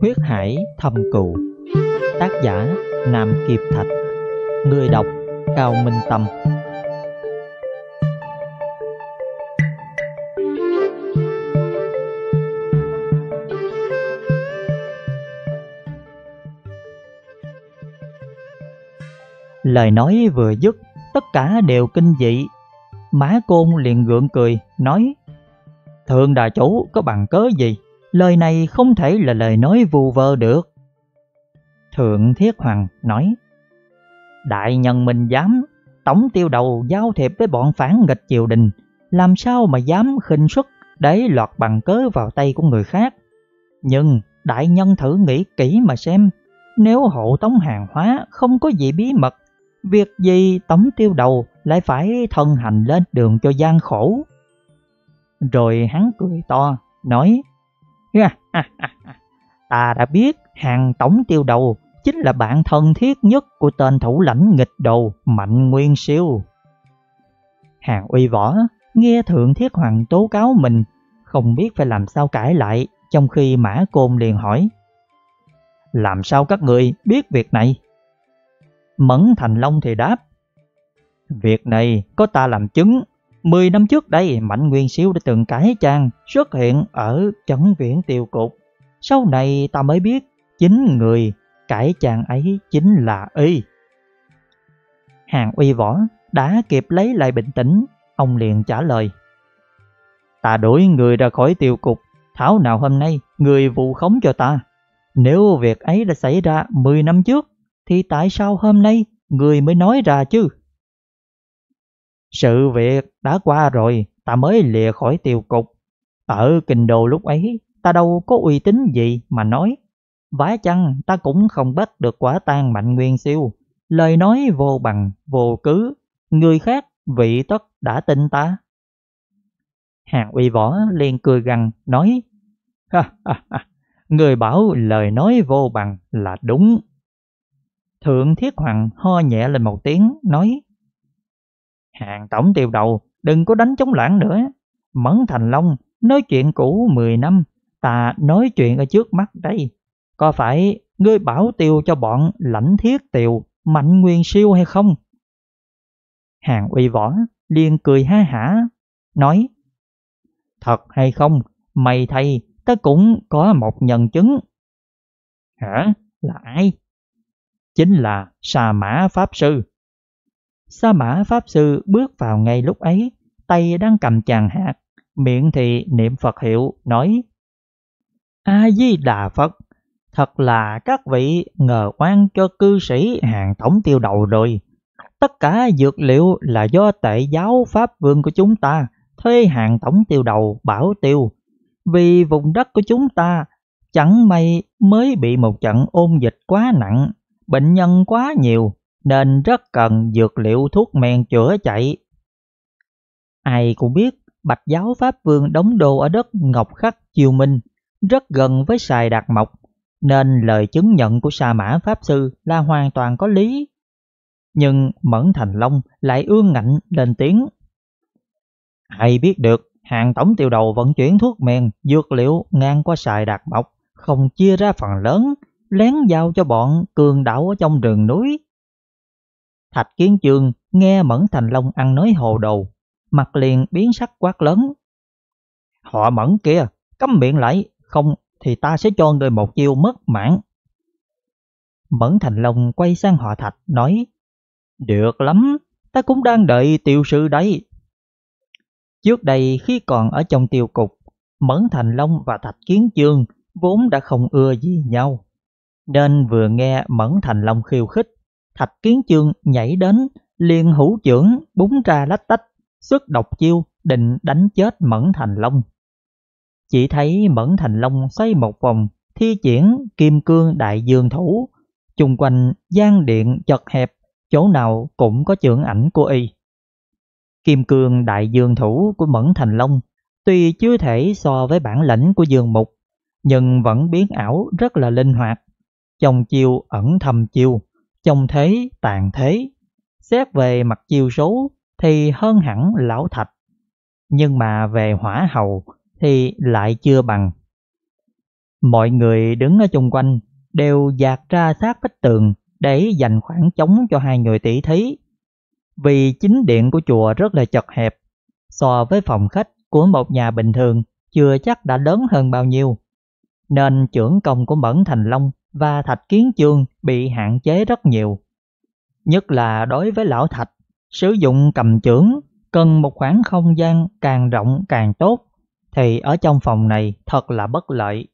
Huyết hải thầm cựu Tác giả Nam Kiệp Thạch Người đọc Cao Minh Tâm Lời nói vừa dứt, tất cả đều kinh dị. Má côn liền gượng cười, nói Thường đà chủ có bằng cớ gì lời này không thể là lời nói vu vơ được. Thượng Thiết Hoàng nói, Đại nhân mình dám, tổng tiêu đầu giao thiệp với bọn phản nghịch triều đình, làm sao mà dám khinh suất để lọt bằng cớ vào tay của người khác. Nhưng đại nhân thử nghĩ kỹ mà xem, nếu hộ tống hàng hóa không có gì bí mật, việc gì tống tiêu đầu lại phải thân hành lên đường cho gian khổ. Rồi hắn cười to, nói, Ta đã biết hàng tổng tiêu đầu chính là bạn thân thiết nhất của tên thủ lãnh nghịch đồ Mạnh Nguyên Siêu. Hàng uy võ nghe Thượng Thiết Hoàng tố cáo mình, không biết phải làm sao cãi lại trong khi Mã Côn liền hỏi. Làm sao các người biết việc này? Mẫn Thành Long thì đáp. Việc này có ta làm chứng 10 năm trước đây, Mạnh Nguyên Siêu đã từng cải trang xuất hiện ở chấn viện tiêu cục. Sau này ta mới biết, chính người cải trang ấy chính là y. Hàng uy võ đã kịp lấy lại bình tĩnh, ông liền trả lời. Ta đuổi người ra khỏi tiêu cục, thảo nào hôm nay người vụ khống cho ta. Nếu việc ấy đã xảy ra 10 năm trước, thì tại sao hôm nay người mới nói ra chứ? Sự việc đã qua rồi, ta mới lìa khỏi tiêu cục. Ở kinh đô lúc ấy, ta đâu có uy tín gì mà nói. Vá chăng ta cũng không bắt được quả tang mạnh nguyên siêu. Lời nói vô bằng, vô cứ, người khác vị tất đã tin ta. Hạ uy võ liền cười gằn nói, ha, ha, ha, người bảo lời nói vô bằng là đúng. Thượng Thiết Hoàng ho nhẹ lên một tiếng, nói, Hàng tổng tiêu đầu, đừng có đánh chống loạn nữa. Mẫn Thành Long, nói chuyện cũ 10 năm, ta nói chuyện ở trước mắt đây. Có phải ngươi bảo tiêu cho bọn lãnh thiết tiều, mạnh nguyên siêu hay không? Hàng uy võ, liền cười ha hả, nói Thật hay không, mày thầy, ta cũng có một nhân chứng. Hả? Là ai? Chính là Sa Mã Pháp Sư. Sa mã Pháp Sư bước vào ngay lúc ấy, tay đang cầm chàng hạt, miệng thì niệm Phật hiệu, nói A-di-đà Phật, thật là các vị ngờ oan cho cư sĩ hàng tổng tiêu đầu rồi. Tất cả dược liệu là do tệ giáo Pháp Vương của chúng ta thuê hàng tổng tiêu đầu bảo tiêu. Vì vùng đất của chúng ta chẳng may mới bị một trận ôn dịch quá nặng, bệnh nhân quá nhiều, nên rất cần dược liệu thuốc men chữa chạy. Ai cũng biết Bạch giáo Pháp Vương đóng đô ở đất Ngọc Khắc Chiêu Minh, rất gần với Sài Đạt Mộc, nên lời chứng nhận của Sa Mã Pháp Sư là hoàn toàn có lý. Nhưng Mẫn Thành Long lại ương ngạnh lên tiếng. Ai biết được, hàng tổng tiêu đầu vận chuyển thuốc men, dược liệu ngang qua Sài Đạt Mộc, không chia ra phần lớn, lén giao cho bọn cường đảo ở trong rừng núi. Thạch Kiến Chương nghe Mẫn Thành Long ăn nói hồ đồ, mặt liền biến sắc quát lớn. Họ Mẫn kia, cấm miệng lại, không thì ta sẽ cho người một chiêu mất mạng. Mẫn Thành Long quay sang họ Thạch nói, Được lắm, ta cũng đang đợi tiêu sư đấy. Trước đây khi còn ở trong tiêu cục, Mẫn Thành Long và Thạch Kiến Chương vốn đã không ưa gì nhau. Nên vừa nghe Mẫn Thành Long khiêu khích, Thạch Kiến Chương nhảy đến, liền hữu trưởng búng ra lách tách, xuất độc chiêu định đánh chết Mẫn Thành Long. Chỉ thấy Mẫn Thành Long xoay một vòng, thi triển kim cương đại dương thủ, chung quanh gian điện chật hẹp, chỗ nào cũng có trưởng ảnh của y. Kim cương đại dương thủ của Mẫn Thành Long tuy chưa thể so với bản lãnh của Dương Mục, nhưng vẫn biến ảo rất là linh hoạt. Trong chiêu ẩn thầm chiêu, trong thế tàn thế, xét về mặt chiêu số thì hơn hẳn lão thạch, nhưng mà về hỏa hầu thì lại chưa bằng. Mọi người đứng ở chung quanh đều dạt ra sát vách tường để dành khoảng trống cho hai người tỷ thí. Vì chính điện của chùa rất là chật hẹp, so với phòng khách của một nhà bình thường chưa chắc đã lớn hơn bao nhiêu. Nên trưởng công của Mẫn Thành Long và Thạch Kiến Chương bị hạn chế rất nhiều. Nhất là đối với lão Thạch, sử dụng cầm chưởng cần một khoảng không gian càng rộng càng tốt, thì ở trong phòng này thật là bất lợi.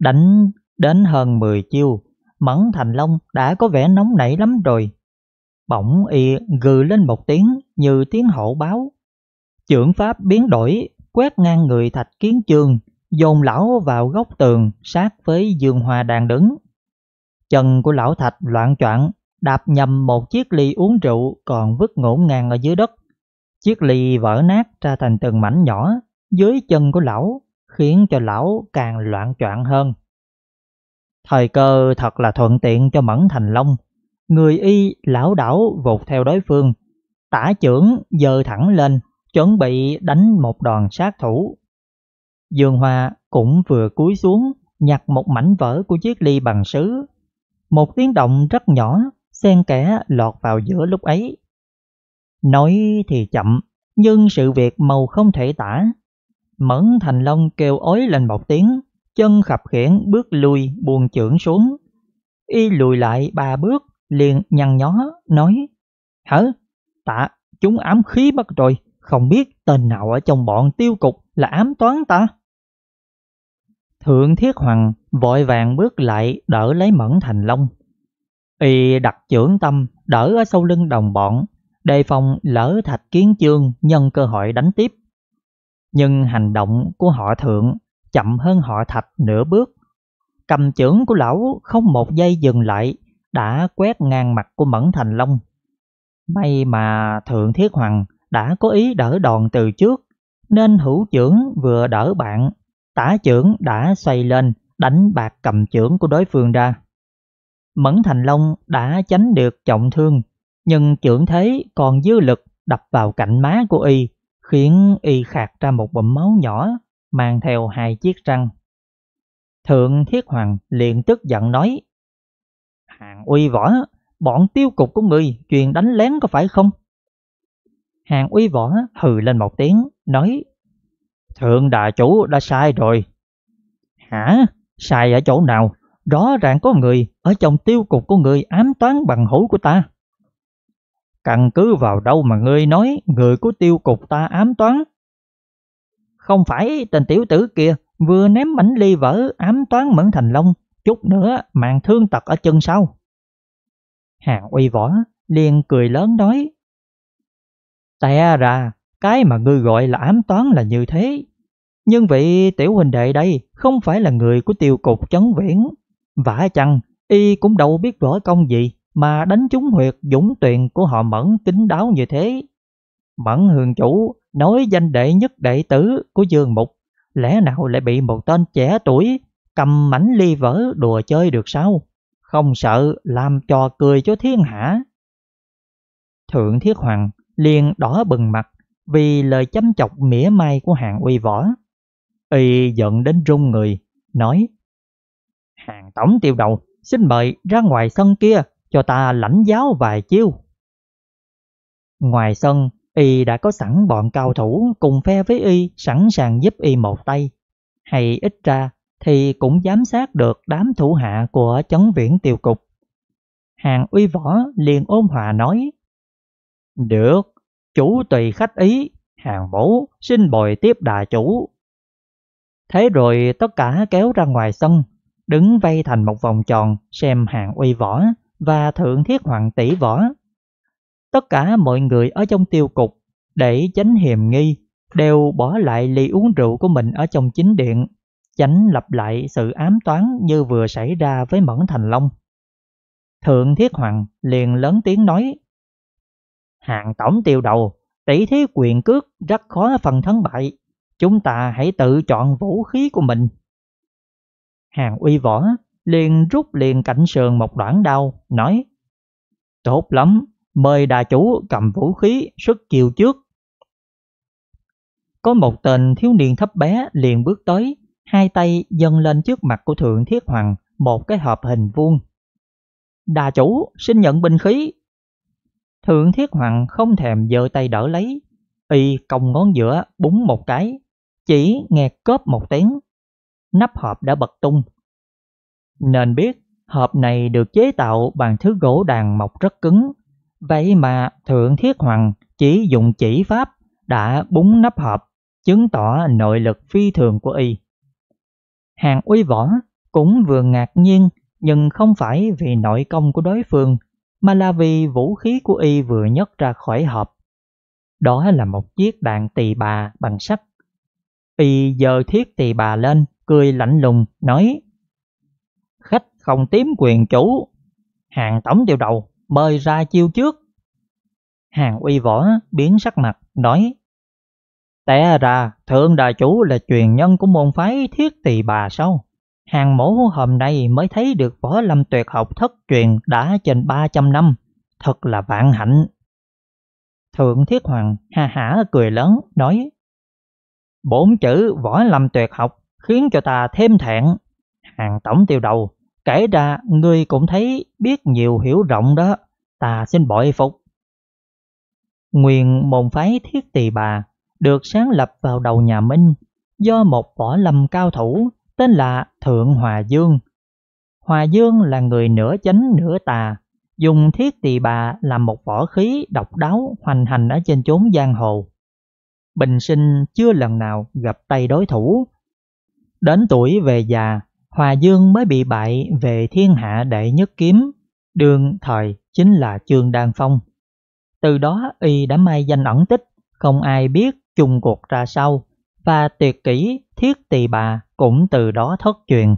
Đánh đến hơn 10 chiêu, Mẫn Thành Long đã có vẻ nóng nảy lắm rồi. Bỗng y gừ lên một tiếng như tiếng hổ báo. Chưởng pháp biến đổi, quét ngang người Thạch Kiến Chương dồn lão vào góc tường sát với giường hòa đang đứng. Chân của lão thạch loạn choạng đạp nhầm một chiếc ly uống rượu còn vứt ngổn ngang ở dưới đất. Chiếc ly vỡ nát ra thành từng mảnh nhỏ dưới chân của lão, khiến cho lão càng loạn choạng hơn. Thời cơ thật là thuận tiện cho Mẫn Thành Long. Người y lão đảo vụt theo đối phương, tả trưởng dơ thẳng lên, chuẩn bị đánh một đòn sát thủ Dương Hoa cũng vừa cúi xuống nhặt một mảnh vỡ của chiếc ly bằng sứ. Một tiếng động rất nhỏ, xen kẽ lọt vào giữa lúc ấy. Nói thì chậm, nhưng sự việc màu không thể tả. Mẫn Thành Long kêu ối lên một tiếng, chân khập khiển bước lui buồn trưởng xuống. Y lùi lại ba bước, liền nhăn nhó, nói Hả? Tạ, chúng ám khí mất rồi, không biết tên nào ở trong bọn tiêu cục là ám toán ta? Thượng Thiết Hoàng vội vàng bước lại đỡ lấy Mẫn Thành Long. Y đặt trưởng tâm đỡ ở sau lưng đồng bọn, đề phòng lỡ thạch kiến chương nhân cơ hội đánh tiếp. Nhưng hành động của họ thượng chậm hơn họ thạch nửa bước. Cầm trưởng của lão không một giây dừng lại, đã quét ngang mặt của Mẫn Thành Long. May mà Thượng Thiết Hoàng đã có ý đỡ đòn từ trước, nên hữu trưởng vừa đỡ bạn, tả trưởng đã xoay lên, đánh bạc cầm trưởng của đối phương ra. Mẫn Thành Long đã tránh được trọng thương, nhưng trưởng thế còn dư lực đập vào cạnh má của y, khiến y khạc ra một bụm máu nhỏ, mang theo hai chiếc răng. Thượng Thiết Hoàng liền tức giận nói, Hàng uy võ, bọn tiêu cục của người chuyện đánh lén có phải không? Hàng uy võ hừ lên một tiếng, nói Thượng đà chủ đã sai rồi. Hả? Sai ở chỗ nào? Rõ ràng có người ở trong tiêu cục của người ám toán bằng hữu của ta. Căn cứ vào đâu mà ngươi nói người của tiêu cục ta ám toán? Không phải tên tiểu tử kia vừa ném mảnh ly vỡ ám toán Mẫn Thành Long, chút nữa mạng thương tật ở chân sau. Hàng uy võ liền cười lớn nói Tè ra, cái mà ngươi gọi là ám toán là như thế. Nhưng vị tiểu huynh đệ đây không phải là người của tiêu cục chấn viễn. vả chăng, y cũng đâu biết võ công gì mà đánh trúng huyệt dũng tuyền của họ mẫn kính đáo như thế. Mẫn hường chủ nói danh đệ nhất đệ tử của Dương Mục, lẽ nào lại bị một tên trẻ tuổi cầm mảnh ly vỡ đùa chơi được sao? Không sợ làm trò cười cho thiên hạ. Thượng Thiết Hoàng liền đỏ bừng mặt vì lời chấm chọc mỉa mai của hàng uy võ. Y giận đến run người, nói Hàng tổng tiêu đầu, xin mời ra ngoài sân kia cho ta lãnh giáo vài chiêu. Ngoài sân, Y đã có sẵn bọn cao thủ cùng phe với Y sẵn sàng giúp Y một tay. Hay ít ra thì cũng giám sát được đám thủ hạ của chấn viễn tiêu cục. Hàng uy võ liền ôn hòa nói được, chủ tùy khách ý, hàng mẫu xin bồi tiếp đà chủ. Thế rồi tất cả kéo ra ngoài sân, đứng vây thành một vòng tròn xem hàng uy võ và thượng thiết hoàng tỷ võ. Tất cả mọi người ở trong tiêu cục để tránh hiềm nghi đều bỏ lại ly uống rượu của mình ở trong chính điện, tránh lặp lại sự ám toán như vừa xảy ra với Mẫn Thành Long. Thượng Thiết Hoàng liền lớn tiếng nói hạng tổng tiêu đầu, tỷ thí quyền cước rất khó phần thắng bại. Chúng ta hãy tự chọn vũ khí của mình. Hàng uy võ, liền rút liền cảnh sườn một đoạn đao, nói Tốt lắm, mời đà chủ cầm vũ khí xuất chiều trước. Có một tên thiếu niên thấp bé liền bước tới, hai tay dâng lên trước mặt của Thượng Thiết Hoàng một cái hộp hình vuông. Đà chủ xin nhận binh khí, Thượng Thiết Hoàng không thèm giơ tay đỡ lấy, y còng ngón giữa búng một cái, chỉ nghe cớp một tiếng, nắp hộp đã bật tung. Nên biết hộp này được chế tạo bằng thứ gỗ đàn mộc rất cứng, vậy mà Thượng Thiết Hoàng chỉ dùng chỉ pháp đã búng nắp hộp, chứng tỏ nội lực phi thường của y. Hàng uy võ cũng vừa ngạc nhiên nhưng không phải vì nội công của đối phương mà là vì vũ khí của y vừa nhấc ra khỏi hộp. Đó là một chiếc đạn tỳ bà bằng sắt. Y giơ thiết tỳ bà lên, cười lạnh lùng, nói Khách không tiếm quyền chủ, hàng tổng tiêu đầu, bơi ra chiêu trước. Hàng uy võ biến sắc mặt, nói Té ra, thượng đại chủ là truyền nhân của môn phái thiết tỳ bà sao? Hàng mổ hôm nay mới thấy được võ lâm tuyệt học thất truyền đã trên 300 năm, thật là vạn hạnh. Thượng Thiết Hoàng ha hả cười lớn, nói Bốn chữ võ lâm tuyệt học khiến cho ta thêm thẹn. Hàng tổng tiêu đầu, kể ra ngươi cũng thấy biết nhiều hiểu rộng đó, ta xin bội phục. Nguyên môn phái Thiết Tỳ Bà được sáng lập vào đầu nhà Minh do một võ lâm cao thủ tên là Thượng Hòa Dương. Hòa Dương là người nửa chánh nửa tà, dùng thiết tỳ bà làm một võ khí độc đáo hoành hành ở trên chốn giang hồ. Bình sinh chưa lần nào gặp tay đối thủ. Đến tuổi về già, Hòa Dương mới bị bại về thiên hạ đệ nhất kiếm, đương thời chính là Trương Đan Phong. Từ đó y đã mai danh ẩn tích, không ai biết chung cuộc ra sao, và tuyệt kỹ Thiết Tỳ Bà cũng từ đó thất truyền.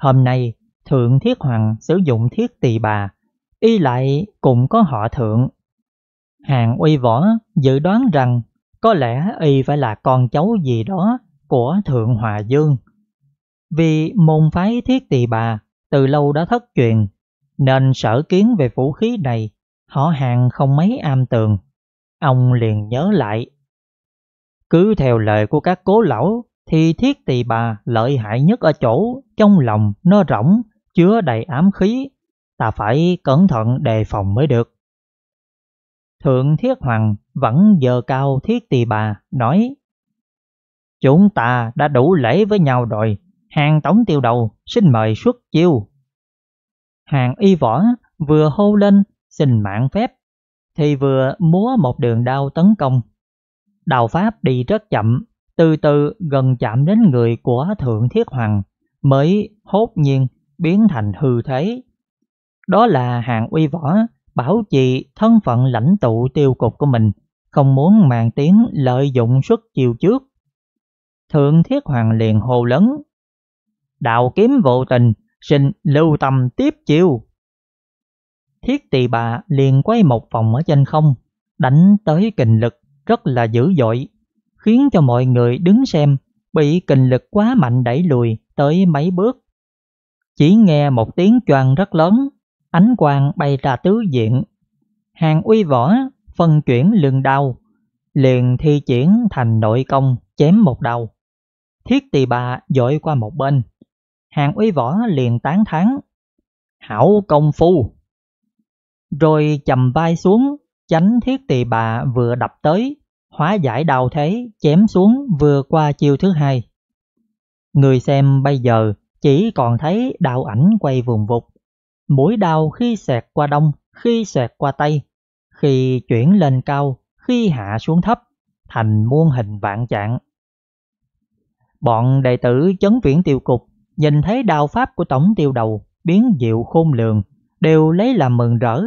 Hôm nay, Thượng Thiết Hoàng sử dụng Thiết Tỳ Bà, y lại cũng có họ Thượng. Hàng uy võ dự đoán rằng có lẽ y phải là con cháu gì đó của Thượng Hòa Dương. Vì môn phái Thiết Tỳ Bà từ lâu đã thất truyền, nên sở kiến về vũ khí này họ hàng không mấy am tường. Ông liền nhớ lại cứ theo lời của các cố lão thì thiết tỳ bà lợi hại nhất ở chỗ trong lòng nó rỗng, chứa đầy ám khí, ta phải cẩn thận đề phòng mới được. Thượng Thiết Hoàng vẫn giờ cao Thiết Tỳ Bà, nói Chúng ta đã đủ lễ với nhau rồi, hàng tống tiêu đầu, xin mời xuất chiêu. Hàng y võ vừa hô lên, xin mạng phép, thì vừa múa một đường đao tấn công Đạo Pháp đi rất chậm, từ từ gần chạm đến người của Thượng Thiết Hoàng mới hốt nhiên biến thành hư thế. Đó là hạng uy võ bảo trì thân phận lãnh tụ tiêu cục của mình, không muốn mang tiếng lợi dụng suất chiều trước. Thượng Thiết Hoàng liền hồ lớn, đạo kiếm vô tình, xin lưu tâm tiếp chiêu. Thiết tỳ bà liền quay một vòng ở trên không, đánh tới kình lực rất là dữ dội, khiến cho mọi người đứng xem bị kình lực quá mạnh đẩy lùi tới mấy bước. Chỉ nghe một tiếng choang rất lớn, ánh quang bay ra tứ diện. Hàng uy võ phân chuyển lưng đau, liền thi triển thành nội công chém một đầu. Thiết tỳ bà dội qua một bên, hàng uy võ liền tán thán hảo công phu. Rồi chầm vai xuống, Chánh thiết tỳ bà vừa đập tới, hóa giải đau thế, chém xuống vừa qua chiêu thứ hai. Người xem bây giờ chỉ còn thấy đạo ảnh quay vùng vụt. Mũi đau khi xẹt qua đông, khi xẹt qua tây, khi chuyển lên cao, khi hạ xuống thấp, thành muôn hình vạn trạng. Bọn đệ tử chấn viễn tiêu cục nhìn thấy đạo pháp của tổng tiêu đầu biến diệu khôn lường, đều lấy làm mừng rỡ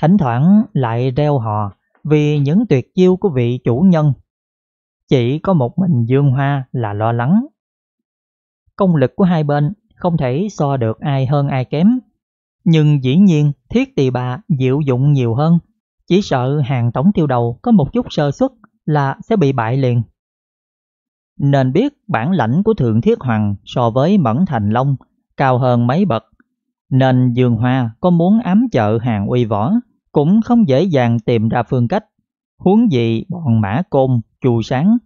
thỉnh thoảng lại reo hò vì những tuyệt chiêu của vị chủ nhân. Chỉ có một mình Dương Hoa là lo lắng. Công lực của hai bên không thể so được ai hơn ai kém. Nhưng dĩ nhiên thiết tỳ bà diệu dụng nhiều hơn, chỉ sợ hàng tổng tiêu đầu có một chút sơ xuất là sẽ bị bại liền. Nên biết bản lãnh của Thượng Thiết Hoàng so với Mẫn Thành Long cao hơn mấy bậc, nên Dương Hoa có muốn ám chợ hàng uy võ cũng không dễ dàng tìm ra phương cách. Huống gì bọn mã côn, chù sáng,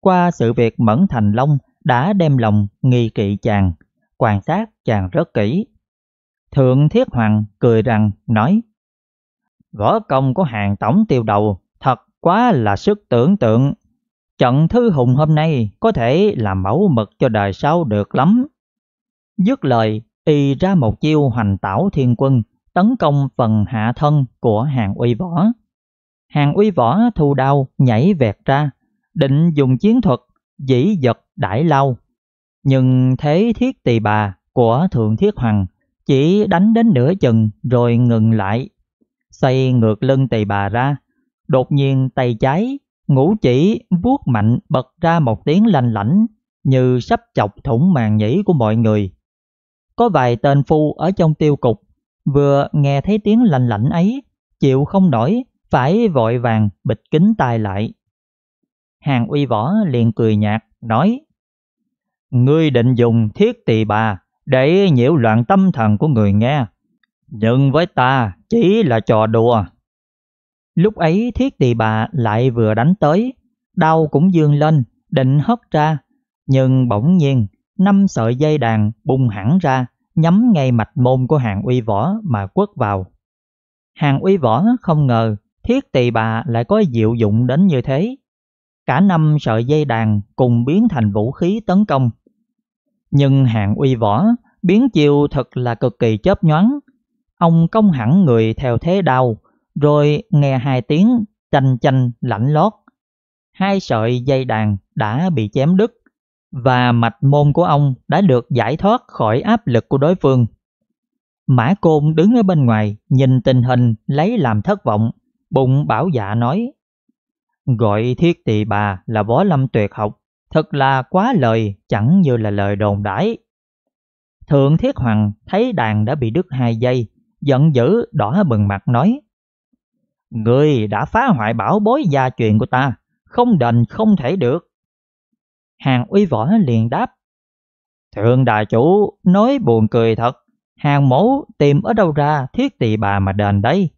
qua sự việc Mẫn Thành Long đã đem lòng nghi kỵ chàng, quan sát chàng rất kỹ. Thượng Thiết Hoàng cười rằng, nói Võ công của hàng tổng tiêu đầu thật quá là sức tưởng tượng. Trận thư hùng hôm nay có thể làm mẫu mực cho đời sau được lắm. Dứt lời, y ra một chiêu hoành tảo thiên quân, tấn công phần hạ thân của hàng uy võ. Hàng uy võ thu đao nhảy vẹt ra, định dùng chiến thuật dĩ giật đại lao. Nhưng thế thiết tỳ bà của Thượng Thiết Hoàng chỉ đánh đến nửa chừng rồi ngừng lại. Xây ngược lưng tỳ bà ra, đột nhiên tay trái, ngũ chỉ vuốt mạnh bật ra một tiếng lanh lảnh như sắp chọc thủng màn nhĩ của mọi người. Có vài tên phu ở trong tiêu cục vừa nghe thấy tiếng lành lạnh ấy, chịu không nổi, phải vội vàng bịt kính tai lại. Hàng uy võ liền cười nhạt, nói Ngươi định dùng thiết tỳ bà để nhiễu loạn tâm thần của người nghe, nhưng với ta chỉ là trò đùa. Lúc ấy thiết tỳ bà lại vừa đánh tới, đau cũng dương lên, định hất ra, nhưng bỗng nhiên năm sợi dây đàn bung hẳn ra, nhắm ngay mạch môn của hàng uy võ mà quất vào. Hàng uy võ không ngờ thiết tỳ bà lại có diệu dụng đến như thế. Cả năm sợi dây đàn cùng biến thành vũ khí tấn công. Nhưng hàng uy võ biến chiêu thật là cực kỳ chớp nhoáng. Ông công hẳn người theo thế đau, rồi nghe hai tiếng chanh chanh lạnh lót. Hai sợi dây đàn đã bị chém đứt và mạch môn của ông đã được giải thoát khỏi áp lực của đối phương. Mã Côn đứng ở bên ngoài nhìn tình hình lấy làm thất vọng, bụng bảo dạ nói Gọi thiết tỳ bà là võ lâm tuyệt học, thật là quá lời chẳng như là lời đồn đãi. Thượng Thiết Hoàng thấy đàn đã bị đứt hai giây, giận dữ đỏ bừng mặt nói Người đã phá hoại bảo bối gia truyền của ta, không đền không thể được. Hàng uy võ liền đáp. Thượng đại chủ nói buồn cười thật, hàng mẫu tìm ở đâu ra thiết tỳ bà mà đền đây.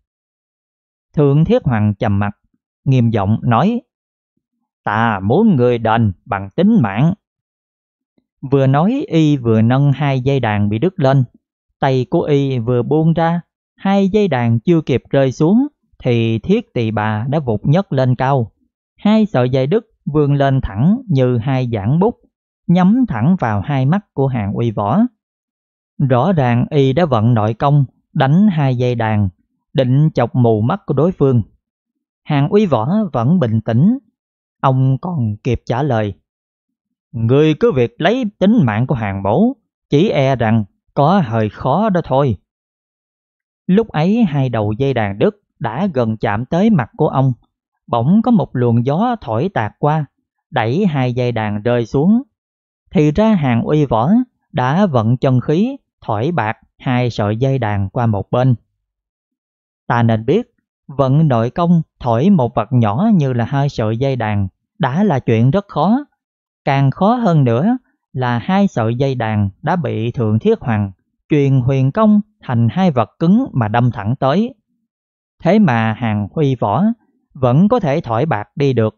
Thượng thiết hoàng trầm mặt, nghiêm giọng nói. Ta muốn người đền bằng tính mạng. Vừa nói y vừa nâng hai dây đàn bị đứt lên, tay của y vừa buông ra, hai dây đàn chưa kịp rơi xuống thì thiết tỳ bà đã vụt nhấc lên cao. Hai sợi dây đứt vươn lên thẳng như hai giảng bút, nhắm thẳng vào hai mắt của hàng uy võ. Rõ ràng y đã vận nội công, đánh hai dây đàn, định chọc mù mắt của đối phương. Hàng uy võ vẫn bình tĩnh, ông còn kịp trả lời. Người cứ việc lấy tính mạng của hàng bổ, chỉ e rằng có hơi khó đó thôi. Lúc ấy hai đầu dây đàn đứt đã gần chạm tới mặt của ông, bỗng có một luồng gió thổi tạt qua, đẩy hai dây đàn rơi xuống. Thì ra hàng uy võ đã vận chân khí thổi bạc hai sợi dây đàn qua một bên. Ta nên biết, vận nội công thổi một vật nhỏ như là hai sợi dây đàn đã là chuyện rất khó. Càng khó hơn nữa là hai sợi dây đàn đã bị Thượng Thiết Hoàng truyền huyền công thành hai vật cứng mà đâm thẳng tới. Thế mà hàng huy võ vẫn có thể thổi bạc đi được.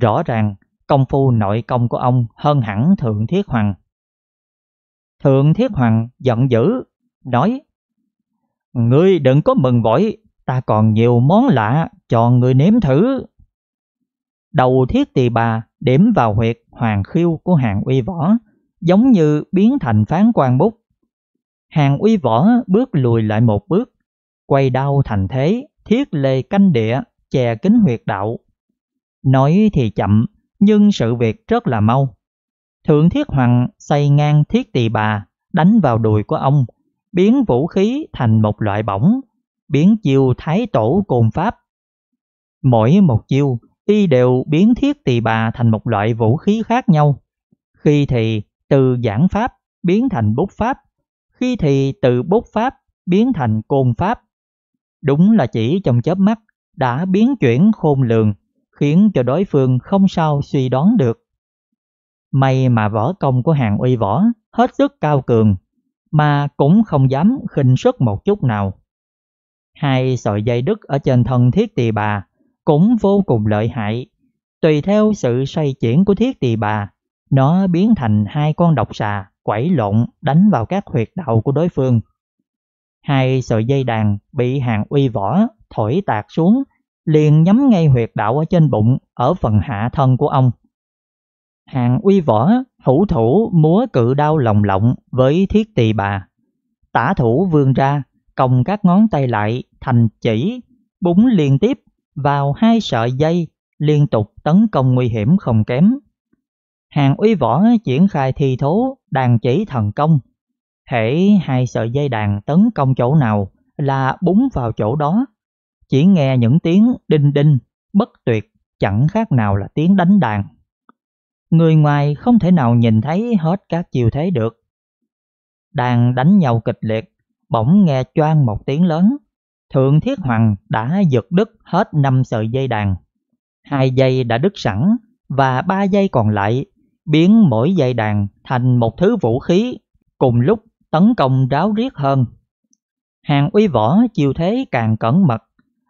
Rõ ràng, công phu nội công của ông hơn hẳn Thượng Thiết Hoàng. Thượng Thiết Hoàng giận dữ, nói Ngươi đừng có mừng vội, ta còn nhiều món lạ cho ngươi nếm thử. Đầu Thiết Tỳ Bà điểm vào huyệt hoàng khiêu của hàng uy võ, giống như biến thành phán quan bút. Hàng uy võ bước lùi lại một bước, quay đau thành thế, thiết lê canh địa chè kính huyệt đạo. Nói thì chậm, nhưng sự việc rất là mau. Thượng Thiết Hoàng xây ngang thiết tỳ bà, đánh vào đùi của ông, biến vũ khí thành một loại bổng, biến chiêu thái tổ cồn pháp. Mỗi một chiêu, y đều biến thiết tỳ bà thành một loại vũ khí khác nhau. Khi thì từ giảng pháp biến thành bút pháp, khi thì từ bút pháp biến thành côn pháp. Đúng là chỉ trong chớp mắt, đã biến chuyển khôn lường, khiến cho đối phương không sao suy đoán được. May mà võ công của hàng uy võ hết sức cao cường, mà cũng không dám khinh suất một chút nào. Hai sợi dây đứt ở trên thân thiết tỳ bà cũng vô cùng lợi hại. Tùy theo sự xoay chuyển của thiết tỳ bà, nó biến thành hai con độc xà quẩy lộn đánh vào các huyệt đạo của đối phương. Hai sợi dây đàn bị hàng uy võ thổi tạt xuống, liền nhắm ngay huyệt đạo ở trên bụng, ở phần hạ thân của ông. Hàng uy võ, hữu thủ múa cự đao lồng lộng với thiết tỳ bà. Tả thủ vươn ra, còng các ngón tay lại thành chỉ, búng liên tiếp vào hai sợi dây liên tục tấn công nguy hiểm không kém. Hàng uy võ triển khai thi thố đàn chỉ thần công. Hễ hai sợi dây đàn tấn công chỗ nào là búng vào chỗ đó chỉ nghe những tiếng đinh đinh, bất tuyệt, chẳng khác nào là tiếng đánh đàn. Người ngoài không thể nào nhìn thấy hết các chiều thế được. Đàn đánh nhau kịch liệt, bỗng nghe choang một tiếng lớn. Thượng Thiết Hoàng đã giật đứt hết năm sợi dây đàn. hai dây đã đứt sẵn và ba dây còn lại biến mỗi dây đàn thành một thứ vũ khí cùng lúc tấn công ráo riết hơn. Hàng uy võ chiều thế càng cẩn mật,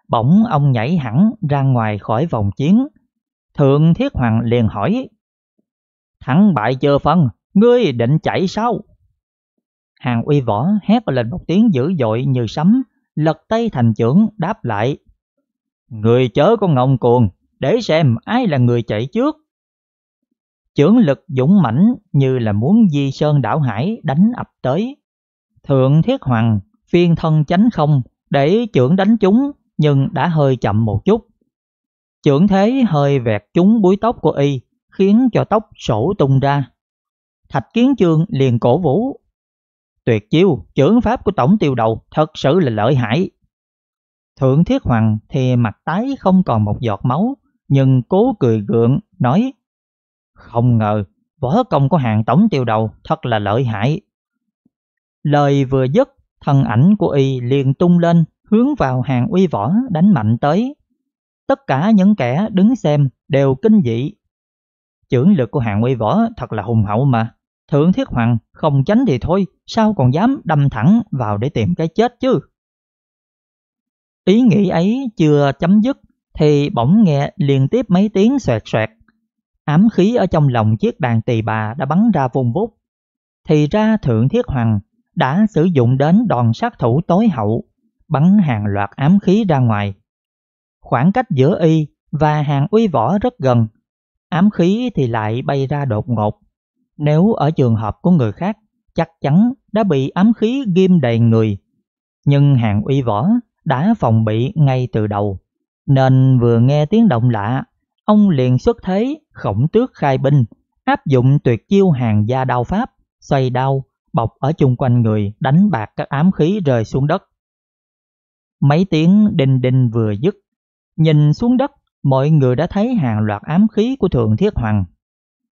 Bỗng ông nhảy hẳn ra ngoài khỏi vòng chiến. Thượng Thiết Hoàng liền hỏi. Thắng bại chưa phân, ngươi định chạy sao? Hàng uy võ hét lên một tiếng dữ dội như sấm, lật tay thành trưởng đáp lại. Người chớ con ngông cuồng, để xem ai là người chạy trước. trưởng lực dũng mãnh như là muốn di sơn đảo hải đánh ập tới. Thượng Thiết Hoàng phiên thân chánh không để trưởng đánh chúng nhưng đã hơi chậm một chút. trưởng thế hơi vẹt trúng búi tóc của y, khiến cho tóc sổ tung ra. Thạch Kiến Chương liền cổ vũ. Tuyệt chiêu, trưởng pháp của tổng tiêu đầu thật sự là lợi hại. Thượng Thiết Hoàng thì mặt tái không còn một giọt máu, nhưng cố cười gượng, nói Không ngờ, võ công của hàng tổng tiêu đầu thật là lợi hại. Lời vừa dứt, thân ảnh của y liền tung lên, hướng vào hàng uy võ đánh mạnh tới. Tất cả những kẻ đứng xem đều kinh dị. Chưởng lực của hàng uy võ thật là hùng hậu mà. Thượng Thiết Hoàng không tránh thì thôi, sao còn dám đâm thẳng vào để tìm cái chết chứ? Ý nghĩ ấy chưa chấm dứt thì bỗng nghe liên tiếp mấy tiếng xoẹt xoẹt. Ám khí ở trong lòng chiếc đàn tỳ bà đã bắn ra vùng vút. Thì ra Thượng Thiết Hoàng đã sử dụng đến đòn sát thủ tối hậu bắn hàng loạt ám khí ra ngoài. Khoảng cách giữa y và hàng uy võ rất gần, ám khí thì lại bay ra đột ngột. Nếu ở trường hợp của người khác, chắc chắn đã bị ám khí ghim đầy người. Nhưng hàng uy võ đã phòng bị ngay từ đầu, nên vừa nghe tiếng động lạ, ông liền xuất thế khổng tước khai binh, áp dụng tuyệt chiêu hàng gia đao pháp, xoay đao, bọc ở chung quanh người đánh bạc các ám khí rơi xuống đất. Mấy tiếng đinh đinh vừa dứt, nhìn xuống đất, mọi người đã thấy hàng loạt ám khí của Thượng Thiết Hoàng.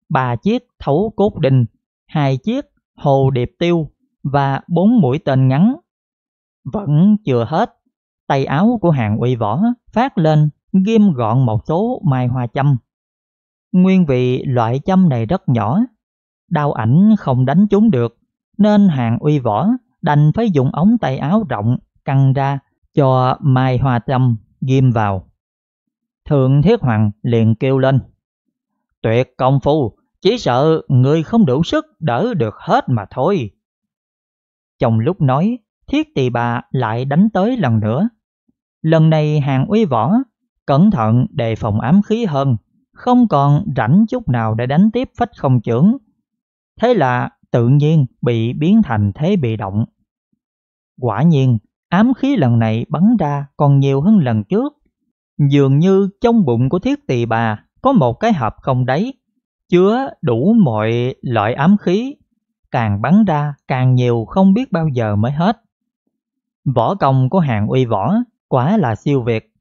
Ba chiếc thấu cốt đinh, hai chiếc hồ điệp tiêu và bốn mũi tên ngắn. Vẫn chưa hết, tay áo của hàng uy võ phát lên ghim gọn một số mai hoa châm. Nguyên vị loại châm này rất nhỏ, đau ảnh không đánh chúng được, nên hàng uy võ đành phải dùng ống tay áo rộng căng ra cho Mai Hoa Trâm ghim vào. Thượng Thiết Hoàng liền kêu lên. Tuyệt công phu, chỉ sợ người không đủ sức đỡ được hết mà thôi. Trong lúc nói, thiết tỳ bà lại đánh tới lần nữa. Lần này hàng uy võ, cẩn thận đề phòng ám khí hơn, không còn rảnh chút nào để đánh tiếp phách không trưởng. Thế là tự nhiên bị biến thành thế bị động. Quả nhiên, Ám khí lần này bắn ra còn nhiều hơn lần trước. Dường như trong bụng của thiết tỳ bà có một cái hộp không đáy, chứa đủ mọi loại ám khí, càng bắn ra càng nhiều không biết bao giờ mới hết. Võ công của hàng uy võ quả là siêu việt.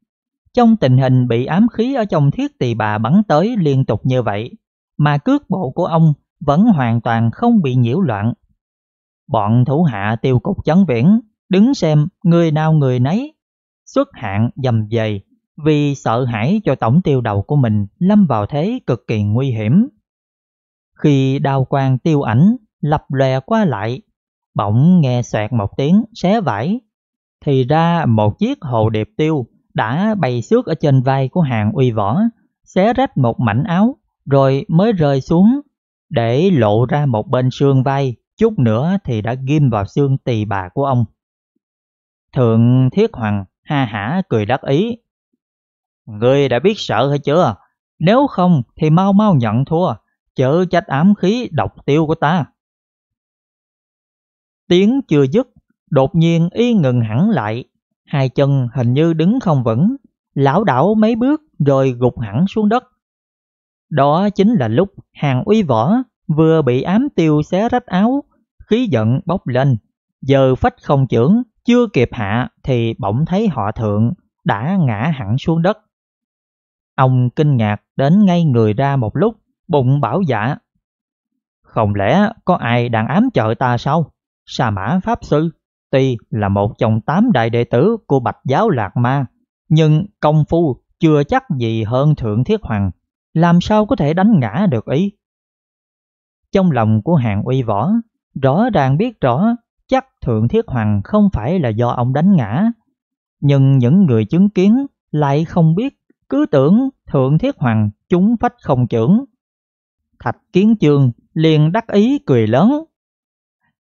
Trong tình hình bị ám khí ở trong thiết tỳ bà bắn tới liên tục như vậy, mà cước bộ của ông vẫn hoàn toàn không bị nhiễu loạn. Bọn thủ hạ tiêu cục chấn viễn đứng xem người nào người nấy, xuất hạn dầm dày vì sợ hãi cho tổng tiêu đầu của mình lâm vào thế cực kỳ nguy hiểm. Khi đao quang tiêu ảnh lập lòe qua lại, bỗng nghe xoẹt một tiếng xé vải, thì ra một chiếc hồ điệp tiêu đã bay xước ở trên vai của hàng uy võ, xé rách một mảnh áo rồi mới rơi xuống để lộ ra một bên xương vai, chút nữa thì đã ghim vào xương tỳ bà của ông. Thượng Thiết Hoàng ha hả cười đắc ý. Ngươi đã biết sợ hay chưa? Nếu không thì mau mau nhận thua, chớ trách ám khí độc tiêu của ta. Tiếng chưa dứt, đột nhiên y ngừng hẳn lại, hai chân hình như đứng không vững, lão đảo mấy bước rồi gục hẳn xuống đất. Đó chính là lúc hàng uy võ vừa bị ám tiêu xé rách áo, khí giận bốc lên, giờ phách không trưởng chưa kịp hạ thì bỗng thấy họ thượng đã ngã hẳn xuống đất. Ông kinh ngạc đến ngay người ra một lúc, bụng bảo dạ. Không lẽ có ai đang ám chợ ta sao? Sa mã Pháp Sư, tuy là một trong tám đại đệ tử của Bạch Giáo Lạc Ma, nhưng công phu chưa chắc gì hơn Thượng Thiết Hoàng, làm sao có thể đánh ngã được ý? Trong lòng của hàng uy võ, rõ ràng biết rõ chắc Thượng Thiết Hoàng không phải là do ông đánh ngã. Nhưng những người chứng kiến lại không biết, cứ tưởng Thượng Thiết Hoàng chúng phách không trưởng. Thạch Kiến Chương liền đắc ý cười lớn.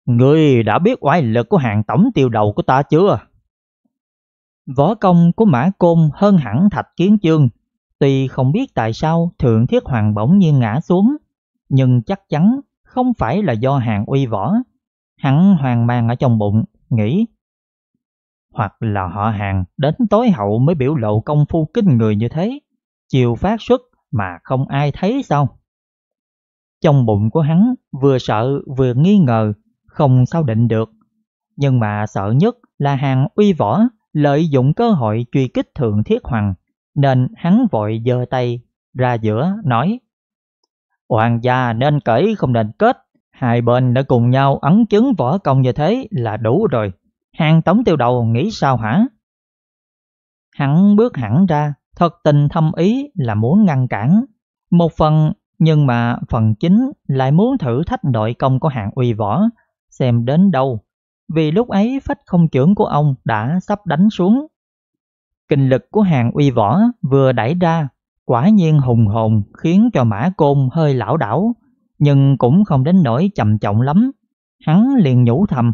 người đã biết oai lực của hàng tổng tiêu đầu của ta chưa? Võ công của Mã Côn hơn hẳn Thạch Kiến Chương. Tuy không biết tại sao Thượng Thiết Hoàng bỗng nhiên ngã xuống, nhưng chắc chắn không phải là do hàng uy võ Hắn hoang mang ở trong bụng, nghĩ Hoặc là họ hàng đến tối hậu mới biểu lộ công phu kinh người như thế Chiều phát xuất mà không ai thấy sao Trong bụng của hắn vừa sợ vừa nghi ngờ Không sao định được Nhưng mà sợ nhất là hàng uy võ Lợi dụng cơ hội truy kích thượng thiết hoàng Nên hắn vội giơ tay ra giữa nói Hoàng gia nên cởi không nên kết Hai bên đã cùng nhau ấn chứng võ công như thế là đủ rồi. Hàng tống tiêu đầu nghĩ sao hả? Hắn bước hẳn ra, thật tình thâm ý là muốn ngăn cản. Một phần, nhưng mà phần chính lại muốn thử thách nội công của hạng uy võ, xem đến đâu. Vì lúc ấy phách không trưởng của ông đã sắp đánh xuống. Kinh lực của hạng uy võ vừa đẩy ra, quả nhiên hùng hồn khiến cho mã côn hơi lão đảo, nhưng cũng không đến nỗi trầm trọng lắm. Hắn liền nhủ thầm.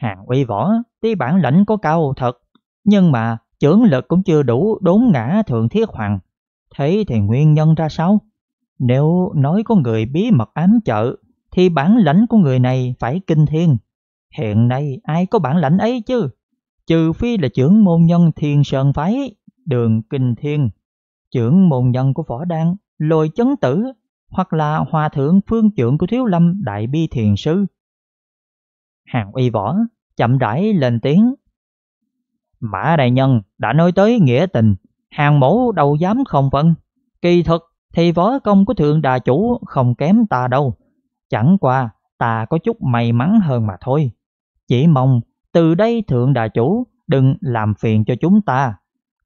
Hàng uy võ, tuy bản lãnh có cao thật, nhưng mà trưởng lực cũng chưa đủ đốn ngã thượng thiết hoàng. Thế thì nguyên nhân ra sao? Nếu nói có người bí mật ám trợ, thì bản lãnh của người này phải kinh thiên. Hiện nay ai có bản lãnh ấy chứ? Trừ phi là trưởng môn nhân thiên sơn phái, đường kinh thiên. Trưởng môn nhân của võ đan, lôi chấn tử hoặc là hòa thượng phương trưởng của thiếu lâm đại bi thiền sư. Hàng uy võ, chậm rãi lên tiếng. Mã đại nhân đã nói tới nghĩa tình, hàng mẫu đâu dám không phân. Vâng. Kỳ thực thì võ công của thượng đà chủ không kém ta đâu. Chẳng qua ta có chút may mắn hơn mà thôi. Chỉ mong từ đây thượng đà chủ đừng làm phiền cho chúng ta.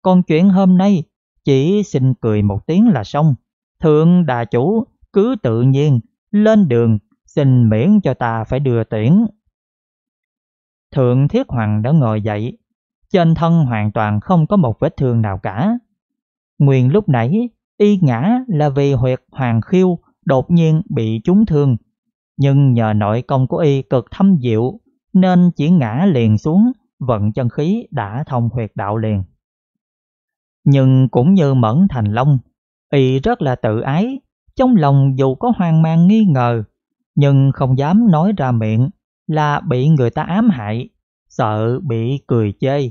Còn chuyện hôm nay chỉ xin cười một tiếng là xong. Thượng đà chủ cứ tự nhiên, lên đường, xin miễn cho ta phải đưa tiễn. Thượng Thiết Hoàng đã ngồi dậy, trên thân hoàn toàn không có một vết thương nào cả. Nguyên lúc nãy, y ngã là vì huyệt Hoàng Khiêu đột nhiên bị trúng thương, nhưng nhờ nội công của y cực thâm diệu nên chỉ ngã liền xuống, vận chân khí đã thông huyệt đạo liền. Nhưng cũng như Mẫn Thành Long, y rất là tự ái trong lòng dù có hoang mang nghi ngờ, nhưng không dám nói ra miệng là bị người ta ám hại, sợ bị cười chê.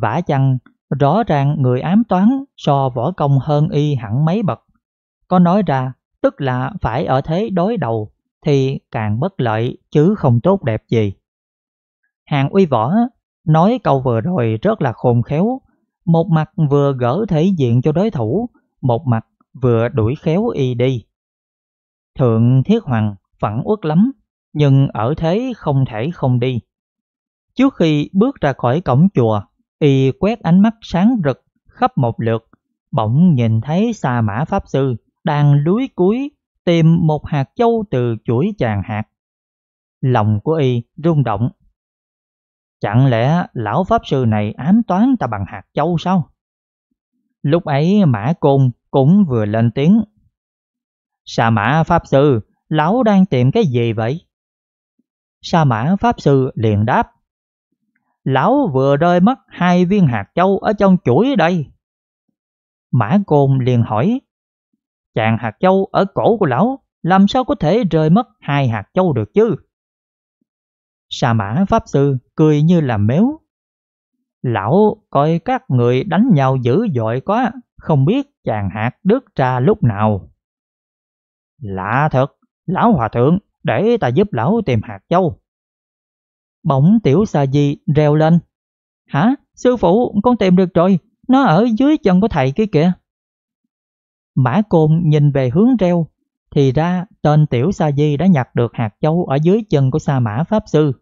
Vả chăng, rõ ràng người ám toán so võ công hơn y hẳn mấy bậc. Có nói ra, tức là phải ở thế đối đầu, thì càng bất lợi chứ không tốt đẹp gì. Hàng uy võ nói câu vừa rồi rất là khôn khéo, một mặt vừa gỡ thể diện cho đối thủ, một mặt vừa đuổi khéo y đi. Thượng Thiết Hoàng phẫn uất lắm, nhưng ở thế không thể không đi. Trước khi bước ra khỏi cổng chùa, y quét ánh mắt sáng rực khắp một lượt, bỗng nhìn thấy xa mã Pháp Sư đang lúi cuối tìm một hạt châu từ chuỗi tràng hạt. Lòng của y rung động. Chẳng lẽ lão Pháp Sư này ám toán ta bằng hạt châu sao? Lúc ấy Mã Côn cũng vừa lên tiếng. Sa Mã Pháp Sư, lão đang tìm cái gì vậy? Sa Mã Pháp Sư liền đáp. Lão vừa rơi mất hai viên hạt châu ở trong chuỗi đây. Mã Côn liền hỏi. Chàng hạt châu ở cổ của lão làm sao có thể rơi mất hai hạt châu được chứ? Sa Mã Pháp Sư cười như là méo Lão coi các người đánh nhau dữ dội quá, không biết chàng hạt đứt ra lúc nào. Lạ thật, lão hòa thượng, để ta giúp lão tìm hạt châu. Bỗng tiểu sa di reo lên. Hả, sư phụ, con tìm được rồi, nó ở dưới chân của thầy kia kìa. Mã côn nhìn về hướng reo, thì ra tên tiểu sa di đã nhặt được hạt châu ở dưới chân của sa mã pháp sư.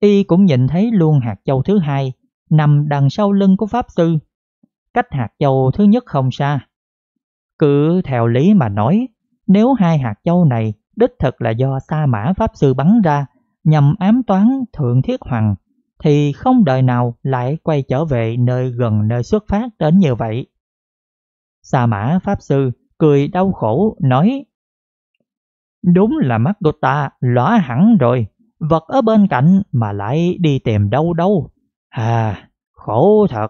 Y cũng nhìn thấy luôn hạt châu thứ hai, nằm đằng sau lưng của Pháp Sư, cách hạt châu thứ nhất không xa. Cứ theo lý mà nói, nếu hai hạt châu này đích thực là do sa mã Pháp Sư bắn ra nhằm ám toán Thượng Thiết Hoàng, thì không đời nào lại quay trở về nơi gần nơi xuất phát đến như vậy. Sa mã Pháp Sư cười đau khổ nói Đúng là mắt của ta lõa hẳn rồi, vật ở bên cạnh mà lại đi tìm đâu đâu. À, khổ thật.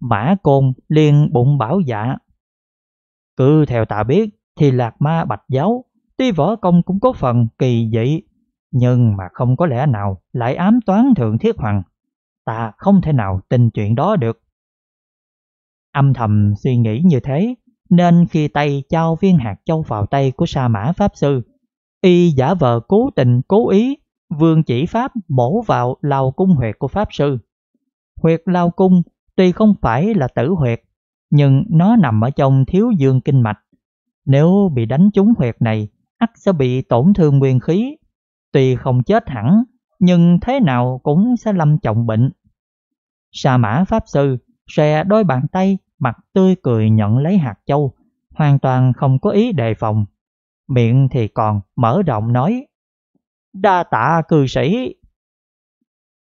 Mã Côn liền bụng bảo dạ. Cứ theo ta biết thì Lạc Ma Bạch Giáo, tuy võ công cũng có phần kỳ dị, nhưng mà không có lẽ nào lại ám toán Thượng Thiết Hoàng. Ta không thể nào tin chuyện đó được. Âm thầm suy nghĩ như thế, nên khi tay trao viên hạt châu vào tay của sa mã Pháp Sư, y giả vờ cố tình cố ý Vương chỉ pháp bổ vào lao cung huyệt của Pháp Sư. Huyệt lao cung tuy không phải là tử huyệt, nhưng nó nằm ở trong thiếu dương kinh mạch. Nếu bị đánh trúng huyệt này, ắt sẽ bị tổn thương nguyên khí. Tuy không chết hẳn, nhưng thế nào cũng sẽ lâm trọng bệnh. Sa mã Pháp Sư xòe đôi bàn tay mặt tươi cười nhận lấy hạt châu, hoàn toàn không có ý đề phòng. Miệng thì còn mở rộng nói đa tạ cư sĩ.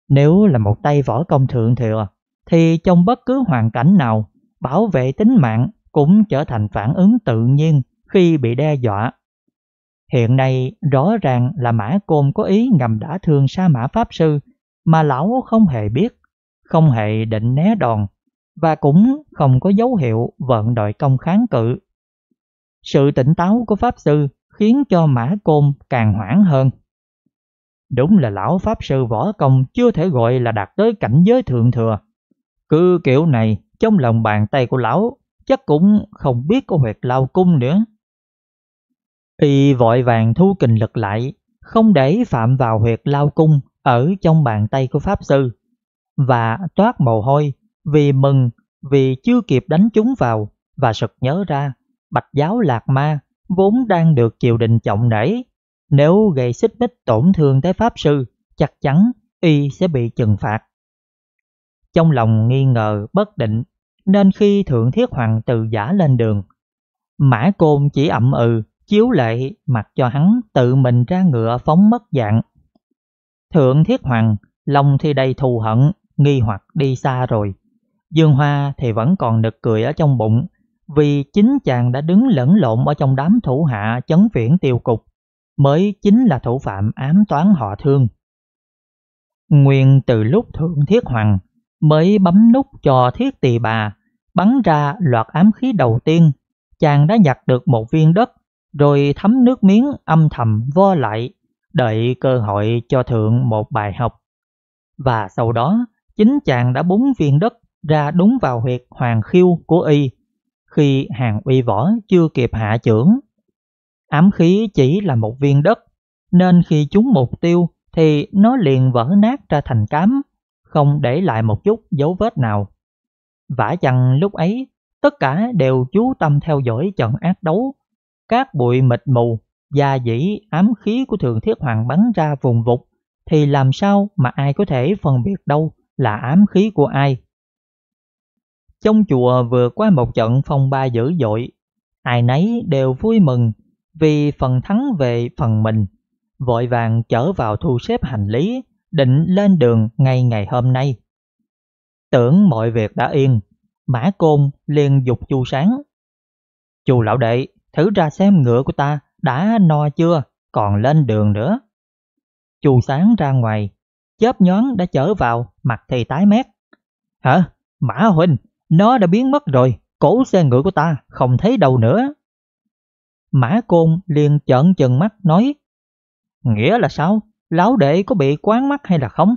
Nếu là một tay võ công thượng thừa, thì trong bất cứ hoàn cảnh nào, bảo vệ tính mạng cũng trở thành phản ứng tự nhiên khi bị đe dọa. Hiện nay rõ ràng là Mã Côn có ý ngầm đã thương Sa Mã Pháp Sư mà lão không hề biết, không hề định né đòn và cũng không có dấu hiệu vận đòi công kháng cự. Sự tỉnh táo của Pháp Sư khiến cho Mã Côn càng hoảng hơn. Đúng là lão Pháp Sư võ công chưa thể gọi là đạt tới cảnh giới thượng thừa. Cứ kiểu này, trong lòng bàn tay của lão, chắc cũng không biết có huyệt lao cung nữa. Y vội vàng thu kình lực lại, không để phạm vào huyệt lao cung ở trong bàn tay của Pháp Sư, và toát mồ hôi vì mừng vì chưa kịp đánh chúng vào và sực nhớ ra bạch giáo lạc ma vốn đang được triều đình trọng nể nếu gây xích mích tổn thương tới Pháp Sư, chắc chắn y sẽ bị trừng phạt. Trong lòng nghi ngờ bất định, nên khi Thượng Thiết Hoàng từ giả lên đường, Mã Côn chỉ ậm ừ, chiếu lệ mặc cho hắn tự mình ra ngựa phóng mất dạng. Thượng Thiết Hoàng, lòng thì đầy thù hận, nghi hoặc đi xa rồi. Dương Hoa thì vẫn còn nực cười ở trong bụng, vì chính chàng đã đứng lẫn lộn ở trong đám thủ hạ chấn viễn tiêu cục mới chính là thủ phạm ám toán họ thương. Nguyên từ lúc Thượng Thiết Hoàng mới bấm nút cho Thiết Tỳ Bà bắn ra loạt ám khí đầu tiên, chàng đã nhặt được một viên đất rồi thấm nước miếng âm thầm vo lại, đợi cơ hội cho Thượng một bài học. Và sau đó, chính chàng đã búng viên đất ra đúng vào huyệt hoàng khiêu của y. Khi hàng uy võ chưa kịp hạ trưởng Ám khí chỉ là một viên đất, nên khi chúng mục tiêu thì nó liền vỡ nát ra thành cám, không để lại một chút dấu vết nào. Vả chăng lúc ấy, tất cả đều chú tâm theo dõi trận ác đấu. Các bụi mịt mù và dĩ ám khí của Thượng Thiết Hoàng bắn ra vùng vụt, thì làm sao mà ai có thể phân biệt đâu là ám khí của ai. Trong chùa vừa qua một trận phong ba dữ dội, ai nấy đều vui mừng vì phần thắng về phần mình, vội vàng chở vào thu xếp hành lý, định lên đường ngay ngày hôm nay. Tưởng mọi việc đã yên, Mã Côn liền dục Chu Sáng. Chu lão đệ, thử ra xem ngựa của ta đã no chưa, còn lên đường nữa. Chu Sáng ra ngoài, chớp nhón đã chở vào, mặt thì tái mét. Hả? Mã Huynh, nó đã biến mất rồi, cổ xe ngựa của ta không thấy đâu nữa. Mã Côn liền trợn trừng mắt nói Nghĩa là sao? Lão đệ có bị quán mắt hay là không?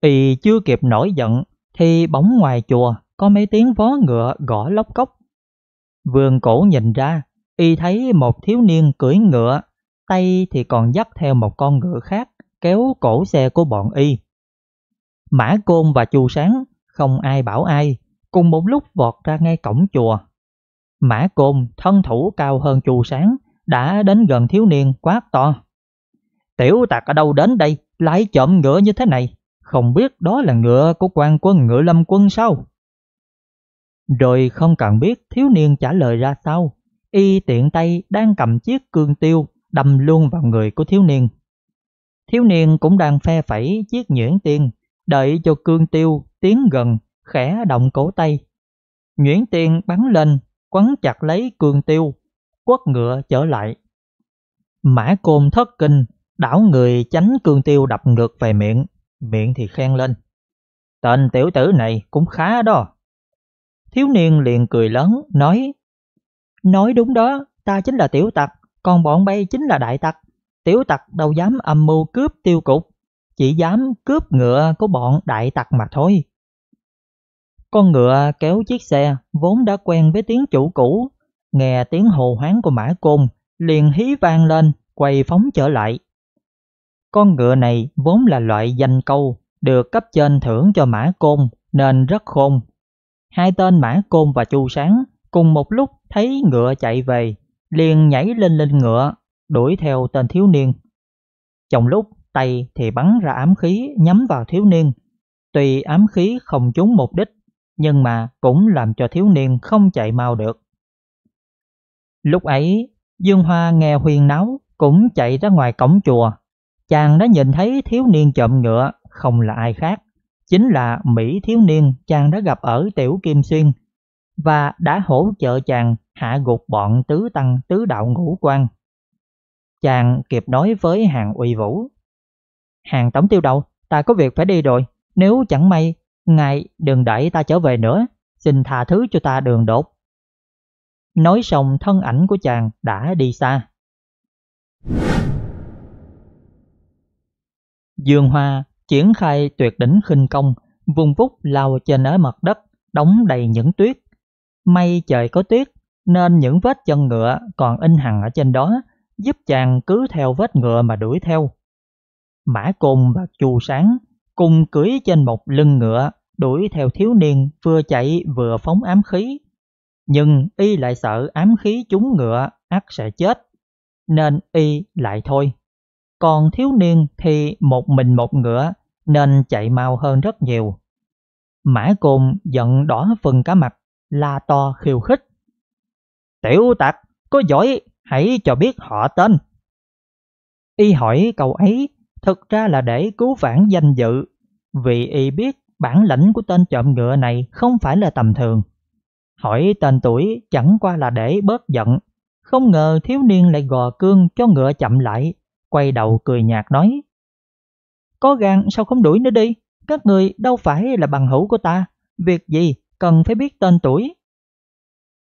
Y chưa kịp nổi giận thì bóng ngoài chùa có mấy tiếng vó ngựa gõ lóc cốc. Vườn cổ nhìn ra, y thấy một thiếu niên cưỡi ngựa, tay thì còn dắt theo một con ngựa khác kéo cổ xe của bọn y. Mã Côn và Chu Sáng không ai bảo ai, cùng một lúc vọt ra ngay cổng chùa Mã Côn, thân thủ cao hơn Chu Sáng, đã đến gần thiếu niên quát to. Tiểu tạc ở đâu đến đây, lại chậm ngựa như thế này, không biết đó là ngựa của quan quân ngựa lâm quân sao? Rồi không cần biết thiếu niên trả lời ra sao, y tiện tay đang cầm chiếc cương tiêu đâm luôn vào người của thiếu niên. Thiếu niên cũng đang phe phẩy chiếc nhuyễn tiên, đợi cho cương tiêu tiến gần, khẽ động cổ tay. Nhuyễn tiên bắn lên quấn chặt lấy cương tiêu, quất ngựa trở lại. Mã côn thất kinh, đảo người tránh cương tiêu đập ngược về miệng, miệng thì khen lên. Tên tiểu tử này cũng khá đó. Thiếu niên liền cười lớn, nói Nói đúng đó, ta chính là tiểu tặc, còn bọn bay chính là đại tặc. Tiểu tặc đâu dám âm mưu cướp tiêu cục, chỉ dám cướp ngựa của bọn đại tặc mà thôi. Con ngựa kéo chiếc xe vốn đã quen với tiếng chủ cũ, nghe tiếng hồ hoáng của mã côn, liền hí vang lên, quay phóng trở lại. Con ngựa này vốn là loại danh câu, được cấp trên thưởng cho mã côn nên rất khôn. Hai tên mã côn và chu sáng cùng một lúc thấy ngựa chạy về, liền nhảy lên lên ngựa, đuổi theo tên thiếu niên. Trong lúc tay thì bắn ra ám khí nhắm vào thiếu niên, tuy ám khí không trúng mục đích nhưng mà cũng làm cho thiếu niên không chạy mau được. Lúc ấy, Dương Hoa nghe huyên náo cũng chạy ra ngoài cổng chùa. Chàng đã nhìn thấy thiếu niên chậm ngựa không là ai khác, chính là Mỹ thiếu niên chàng đã gặp ở Tiểu Kim Xuyên và đã hỗ trợ chàng hạ gục bọn tứ tăng tứ đạo ngũ quan. Chàng kịp nói với hàng uy vũ. Hàng tổng tiêu đầu, ta có việc phải đi rồi, nếu chẳng may Ngài đừng đẩy ta trở về nữa, xin tha thứ cho ta đường đột. Nói xong thân ảnh của chàng đã đi xa. Dương Hoa triển khai tuyệt đỉnh khinh công, vùng vút lao trên ở mặt đất, đóng đầy những tuyết. May trời có tuyết, nên những vết chân ngựa còn in hằn ở trên đó, giúp chàng cứ theo vết ngựa mà đuổi theo. Mã Côn và Chu Sáng cùng cưỡi trên một lưng ngựa, đuổi theo thiếu niên vừa chạy vừa phóng ám khí. Nhưng y lại sợ ám khí trúng ngựa ắt sẽ chết, nên y lại thôi. Còn thiếu niên thì một mình một ngựa nên chạy mau hơn rất nhiều. Mã cồn giận đỏ phần cả mặt, la to khiêu khích. Tiểu tặc, có giỏi, hãy cho biết họ tên. Y hỏi câu ấy thực ra là để cứu vãn danh dự, vì y biết bản lĩnh của tên trộm ngựa này không phải là tầm thường. Hỏi tên tuổi chẳng qua là để bớt giận, không ngờ thiếu niên lại gò cương cho ngựa chậm lại, quay đầu cười nhạt nói. Có gan sao không đuổi nữa đi, các người đâu phải là bằng hữu của ta, việc gì cần phải biết tên tuổi.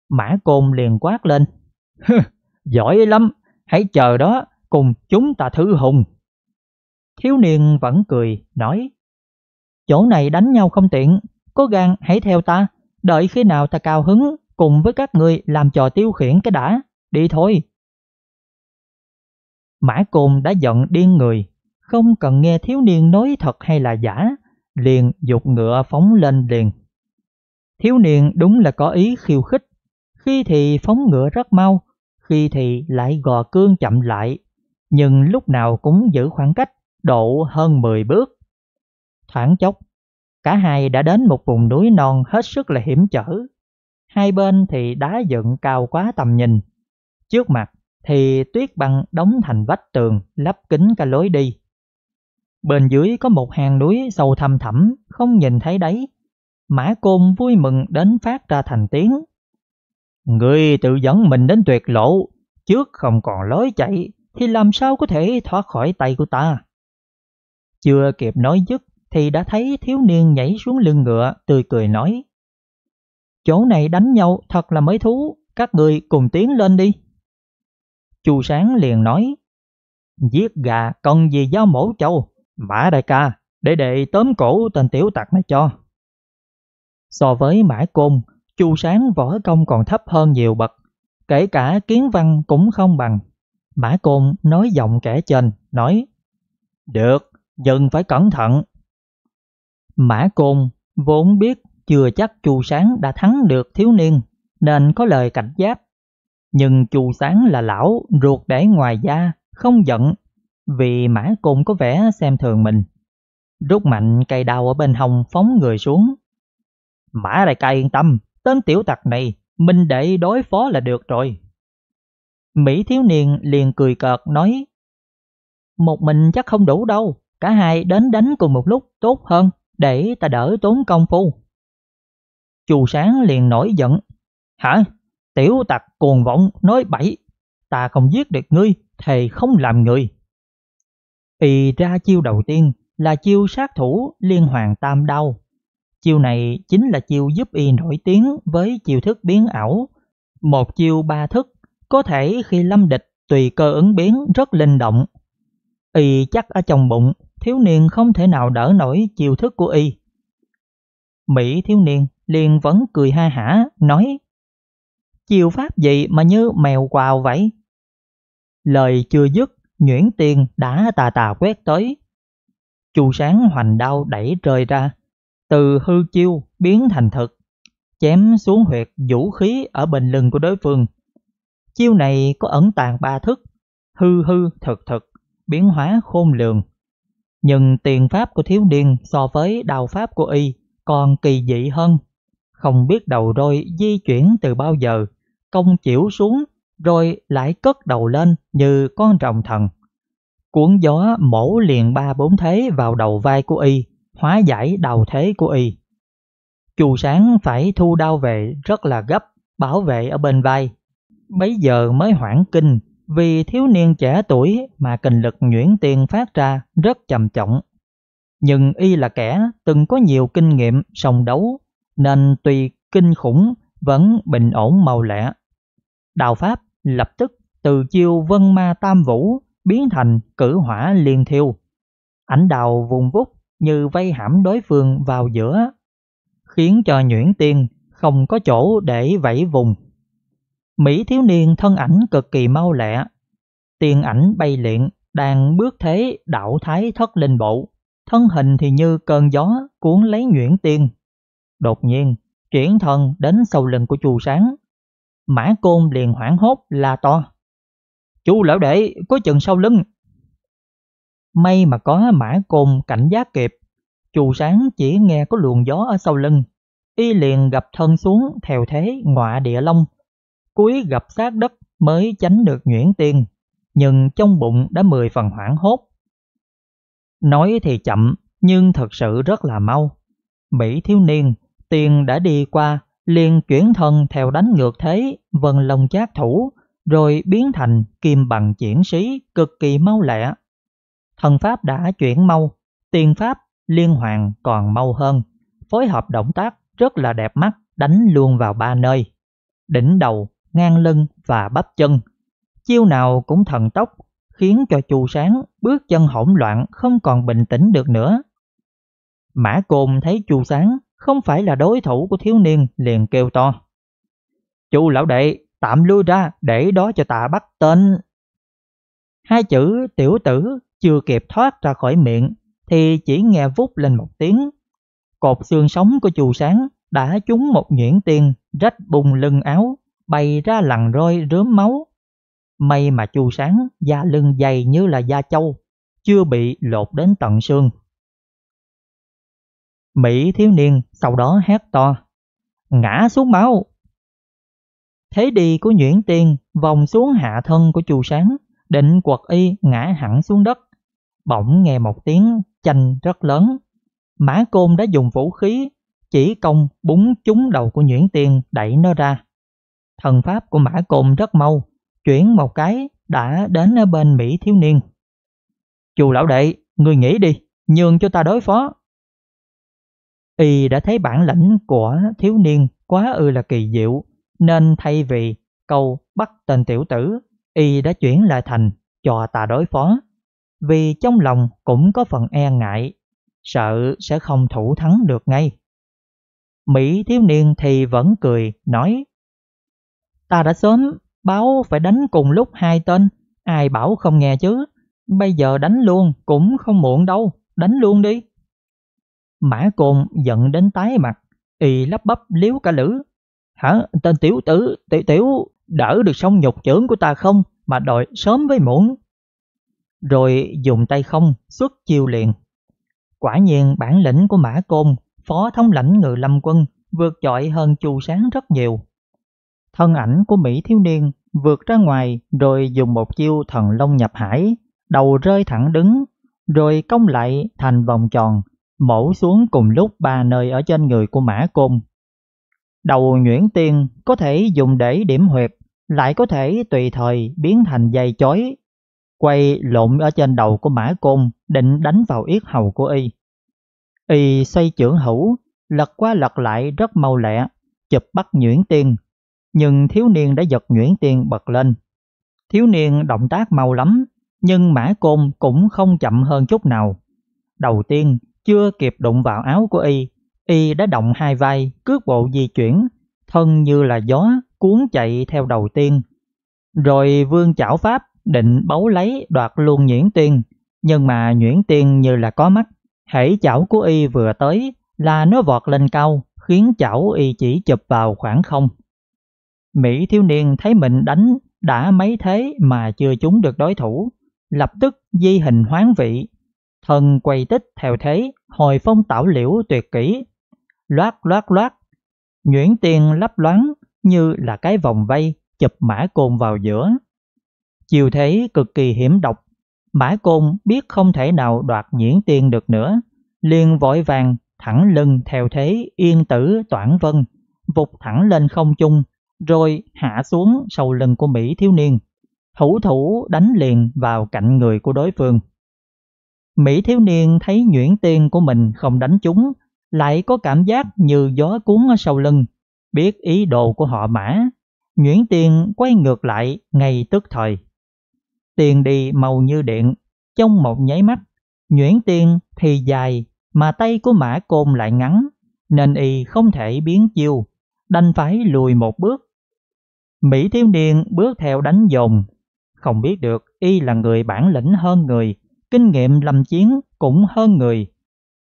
Mã Côn liền quát lên. Giỏi lắm, hãy chờ đó, cùng chúng ta thử hùng. Thiếu niên vẫn cười, nói Chỗ này đánh nhau không tiện, cố gắng hãy theo ta, đợi khi nào ta cao hứng cùng với các người làm trò tiêu khiển cái đã, đi thôi. Mã Cồn đã giận điên người, không cần nghe thiếu niên nói thật hay là giả, liền dục ngựa phóng lên liền. Thiếu niên đúng là có ý khiêu khích, khi thì phóng ngựa rất mau, khi thì lại gò cương chậm lại, nhưng lúc nào cũng giữ khoảng cách, độ hơn 10 bước. Thoảng chốc, cả hai đã đến một vùng núi non hết sức là hiểm trở. Hai bên thì đá dựng cao quá tầm nhìn. Trước mặt thì tuyết băng đóng thành vách tường lấp kín cả lối đi. Bên dưới có một hàng núi sâu thăm thẳm, không nhìn thấy đấy. Mã Côn vui mừng đến phát ra thành tiếng. Người tự dẫn mình đến tuyệt lộ, trước không còn lối chạy thì làm sao có thể thoát khỏi tay của ta. Chưa kịp nói dứt thì đã thấy thiếu niên nhảy xuống lưng ngựa tươi cười nói. Chỗ này đánh nhau thật là mới thú, các người cùng tiến lên đi. Chu sáng liền nói, giết gà cần gì giáo mổ châu, mã đại ca, để đệ tóm cổ tên tiểu tặc này cho. So với mã côn, chu sáng võ công còn thấp hơn nhiều bậc, kể cả kiến văn cũng không bằng. Mã côn nói giọng kẻ trên, nói, được, dần phải cẩn thận. Mã Côn vốn biết chưa chắc Chu Sáng đã thắng được thiếu niên, nên có lời cảnh giác. Nhưng Chu Sáng là lão, ruột để ngoài da, không giận, vì Mã Côn có vẻ xem thường mình. Rút mạnh cây đao ở bên hông phóng người xuống. Mã đại ca yên tâm, tên tiểu tặc này, mình để đối phó là được rồi. Mỹ thiếu niên liền cười cợt nói, một mình chắc không đủ đâu, cả hai đến đánh cùng một lúc tốt hơn để ta đỡ tốn công phu. Chu sáng liền nổi giận. Hả? Tiểu tặc cuồng vọng nói bậy. Ta không giết được ngươi thì không làm người. Y ra chiêu đầu tiên là chiêu sát thủ liên hoàng tam đau. Chiêu này chính là chiêu giúp y nổi tiếng với chiêu thức biến ảo. Một chiêu ba thức, có thể khi lâm địch tùy cơ ứng biến rất linh động. Y chắc ở trong bụng thiếu niên không thể nào đỡ nổi chiều thức của y. Mỹ thiếu niên liền vẫn cười ha hả, nói Chiều pháp gì mà như mèo quào vậy? Lời chưa dứt, nhuyễn tiền đã tà tà quét tới. Chu sáng hoành đao đẩy trời ra, từ hư chiêu biến thành thực, chém xuống huyệt vũ khí ở bên lưng của đối phương. Chiêu này có ẩn tàng ba thức, hư hư thực thực, biến hóa khôn lường, nhưng tiền pháp của thiếu niên so với đào pháp của y còn kỳ dị hơn. Không biết đầu roi di chuyển từ bao giờ, công chiểu xuống rồi lại cất đầu lên như con rồng thần. Cuốn gió mổ liền ba bốn thế vào đầu vai của y, hóa giải đầu thế của y. Chù sáng phải thu đao về rất là gấp, bảo vệ ở bên vai. Bấy giờ mới hoảng kinh vì thiếu niên trẻ tuổi mà kình lực nhuyễn tiền phát ra rất trầm trọng. Nhưng y là kẻ từng có nhiều kinh nghiệm sòng đấu, nên tuy kinh khủng vẫn bình ổn màu lẹ. Đào Pháp lập tức từ chiêu vân ma tam vũ biến thành cử hỏa liên thiêu. Ảnh đào vùng vút như vây hãm đối phương vào giữa, khiến cho nhuyễn tiên không có chỗ để vẫy vùng. Mỹ thiếu niên thân ảnh cực kỳ mau lẹ, tiền ảnh bay liện, đang bước thế đạo thái thất linh bộ, thân hình thì như cơn gió cuốn lấy nhuyễn tiên. Đột nhiên, chuyển thân đến sau lưng của chu sáng. Mã côn liền hoảng hốt la to. Chú lão đệ, có chừng sau lưng. May mà có mã côn cảnh giác kịp, chu sáng chỉ nghe có luồng gió ở sau lưng, y liền gặp thân xuống theo thế ngọa địa long cúi gặp sát đất mới tránh được nhuyễn tiên, nhưng trong bụng đã mười phần hoảng hốt. Nói thì chậm, nhưng thật sự rất là mau. Mỹ thiếu niên, tiền đã đi qua, liền chuyển thân theo đánh ngược thế, vân lông chát thủ, rồi biến thành kim bằng chuyển sĩ cực kỳ mau lẹ. Thần pháp đã chuyển mau, tiên pháp liên hoàn còn mau hơn, phối hợp động tác rất là đẹp mắt đánh luôn vào ba nơi. Đỉnh đầu ngang lưng và bắp chân. Chiêu nào cũng thần tốc, khiến cho chu sáng bước chân hỗn loạn không còn bình tĩnh được nữa. Mã côn thấy chu sáng không phải là đối thủ của thiếu niên liền kêu to. Chu lão đệ, tạm lui ra để đó cho tạ bắt tên. Hai chữ tiểu tử chưa kịp thoát ra khỏi miệng thì chỉ nghe vút lên một tiếng. Cột xương sống của chu sáng đã trúng một nhuyễn tiên rách bùng lưng áo bày ra lằn roi rớm máu. May mà chu sáng, da lưng dày như là da trâu, chưa bị lột đến tận xương. Mỹ thiếu niên sau đó hét to, ngã xuống máu. Thế đi của Nhuyễn Tiên vòng xuống hạ thân của chu sáng, định quật y ngã hẳn xuống đất. Bỗng nghe một tiếng chanh rất lớn. Mã Côn đã dùng vũ khí, chỉ công búng trúng đầu của Nhuyễn Tiên đẩy nó ra. Thần pháp của Mã Cồn rất mau, chuyển một cái đã đến bên Mỹ thiếu niên. Chù lão đệ, người nghĩ đi, nhường cho ta đối phó. Y đã thấy bản lĩnh của thiếu niên quá ư là kỳ diệu, nên thay vì câu bắt tên tiểu tử, Y đã chuyển lại thành cho ta đối phó. Vì trong lòng cũng có phần e ngại, sợ sẽ không thủ thắng được ngay. Mỹ thiếu niên thì vẫn cười, nói Ta đã sớm báo phải đánh cùng lúc hai tên, ai bảo không nghe chứ. Bây giờ đánh luôn cũng không muộn đâu, đánh luôn đi. Mã côn giận đến tái mặt, y lắp bắp liếu cả lữ. Hả, tên tiểu tử, tiểu tiểu, đỡ được sông nhục trưởng của ta không mà đòi sớm với muộn. Rồi dùng tay không xuất chiêu liền. Quả nhiên bản lĩnh của Mã Côn, phó thống lãnh người lâm quân, vượt trội hơn chu sáng rất nhiều. Thân ảnh của Mỹ thiếu niên vượt ra ngoài rồi dùng một chiêu thần long nhập hải, đầu rơi thẳng đứng, rồi cong lại thành vòng tròn, mổ xuống cùng lúc ba nơi ở trên người của Mã Côn. Đầu nhuyễn tiên có thể dùng để điểm huyệt, lại có thể tùy thời biến thành dây chói, quay lộn ở trên đầu của Mã Côn định đánh vào yết hầu của y. Y xoay trưởng hữu, lật qua lật lại rất mau lẹ, chụp bắt nhuyễn tiên nhưng thiếu niên đã giật nhuyễn tiền bật lên. Thiếu niên động tác mau lắm, nhưng mã côn cũng không chậm hơn chút nào. Đầu tiên, chưa kịp đụng vào áo của y, y đã động hai vai, cước bộ di chuyển, thân như là gió cuốn chạy theo đầu tiên. Rồi vương chảo pháp định bấu lấy đoạt luôn nhuyễn tiên, nhưng mà nhuyễn tiên như là có mắt, hễ chảo của y vừa tới là nó vọt lên cao, khiến chảo y chỉ chụp vào khoảng không. Mỹ thiếu niên thấy mình đánh đã mấy thế mà chưa trúng được đối thủ, lập tức di hình hoán vị, thân quay tích theo thế, hồi phong tảo liễu tuyệt kỹ. Loát loát loát, nhuyễn tiền lấp loáng như là cái vòng vây chụp mã côn vào giữa. Chiều thế cực kỳ hiểm độc, mã côn biết không thể nào đoạt nhuyễn tiền được nữa, liền vội vàng thẳng lưng theo thế yên tử toản vân, vụt thẳng lên không trung rồi hạ xuống sau lưng của Mỹ thiếu niên, hữu thủ đánh liền vào cạnh người của đối phương. Mỹ thiếu niên thấy nhuyễn tiên của mình không đánh chúng, lại có cảm giác như gió cuốn ở sau lưng, biết ý đồ của họ mã. Nhuyễn tiên quay ngược lại ngay tức thời. Tiền đi màu như điện, trong một nháy mắt, nhuyễn tiên thì dài mà tay của mã côn lại ngắn, nên y không thể biến chiêu, đành phải lùi một bước Mỹ thiếu niên bước theo đánh dồn, không biết được y là người bản lĩnh hơn người, kinh nghiệm làm chiến cũng hơn người.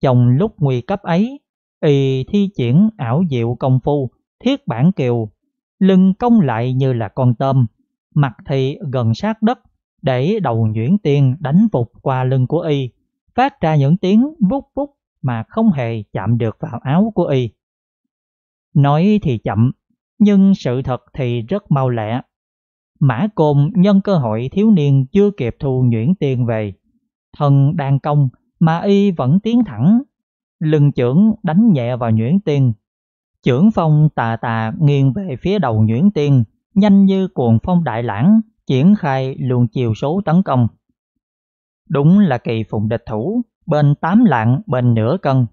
Trong lúc nguy cấp ấy, y thi triển ảo diệu công phu, thiết bản kiều, lưng cong lại như là con tôm, mặt thì gần sát đất, để đầu nhuyễn tiên đánh phục qua lưng của y, phát ra những tiếng vút vút mà không hề chạm được vào áo của y. Nói thì chậm, nhưng sự thật thì rất mau lẹ. Mã Côn nhân cơ hội thiếu niên chưa kịp thu nhuyễn tiền về. Thần đang công mà y vẫn tiến thẳng. Lưng trưởng đánh nhẹ vào nhuyễn tiền Trưởng phong tà tà nghiêng về phía đầu nhuyễn tiền nhanh như cuồng phong đại lãng, triển khai luồng chiều số tấn công. Đúng là kỳ phụng địch thủ, bên tám lạng, bên nửa cân.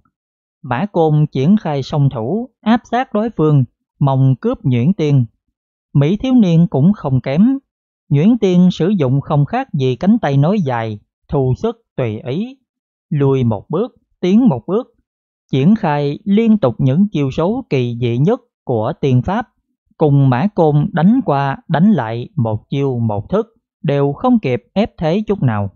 Mã Côn triển khai song thủ, áp sát đối phương mong cướp Nhuyễn Tiên. Mỹ thiếu niên cũng không kém, Nhuyễn Tiên sử dụng không khác gì cánh tay nối dài, thu sức tùy ý, lùi một bước, tiến một bước, triển khai liên tục những chiêu số kỳ dị nhất của tiên pháp, cùng mã côn đánh qua đánh lại một chiêu một thức, đều không kịp ép thế chút nào.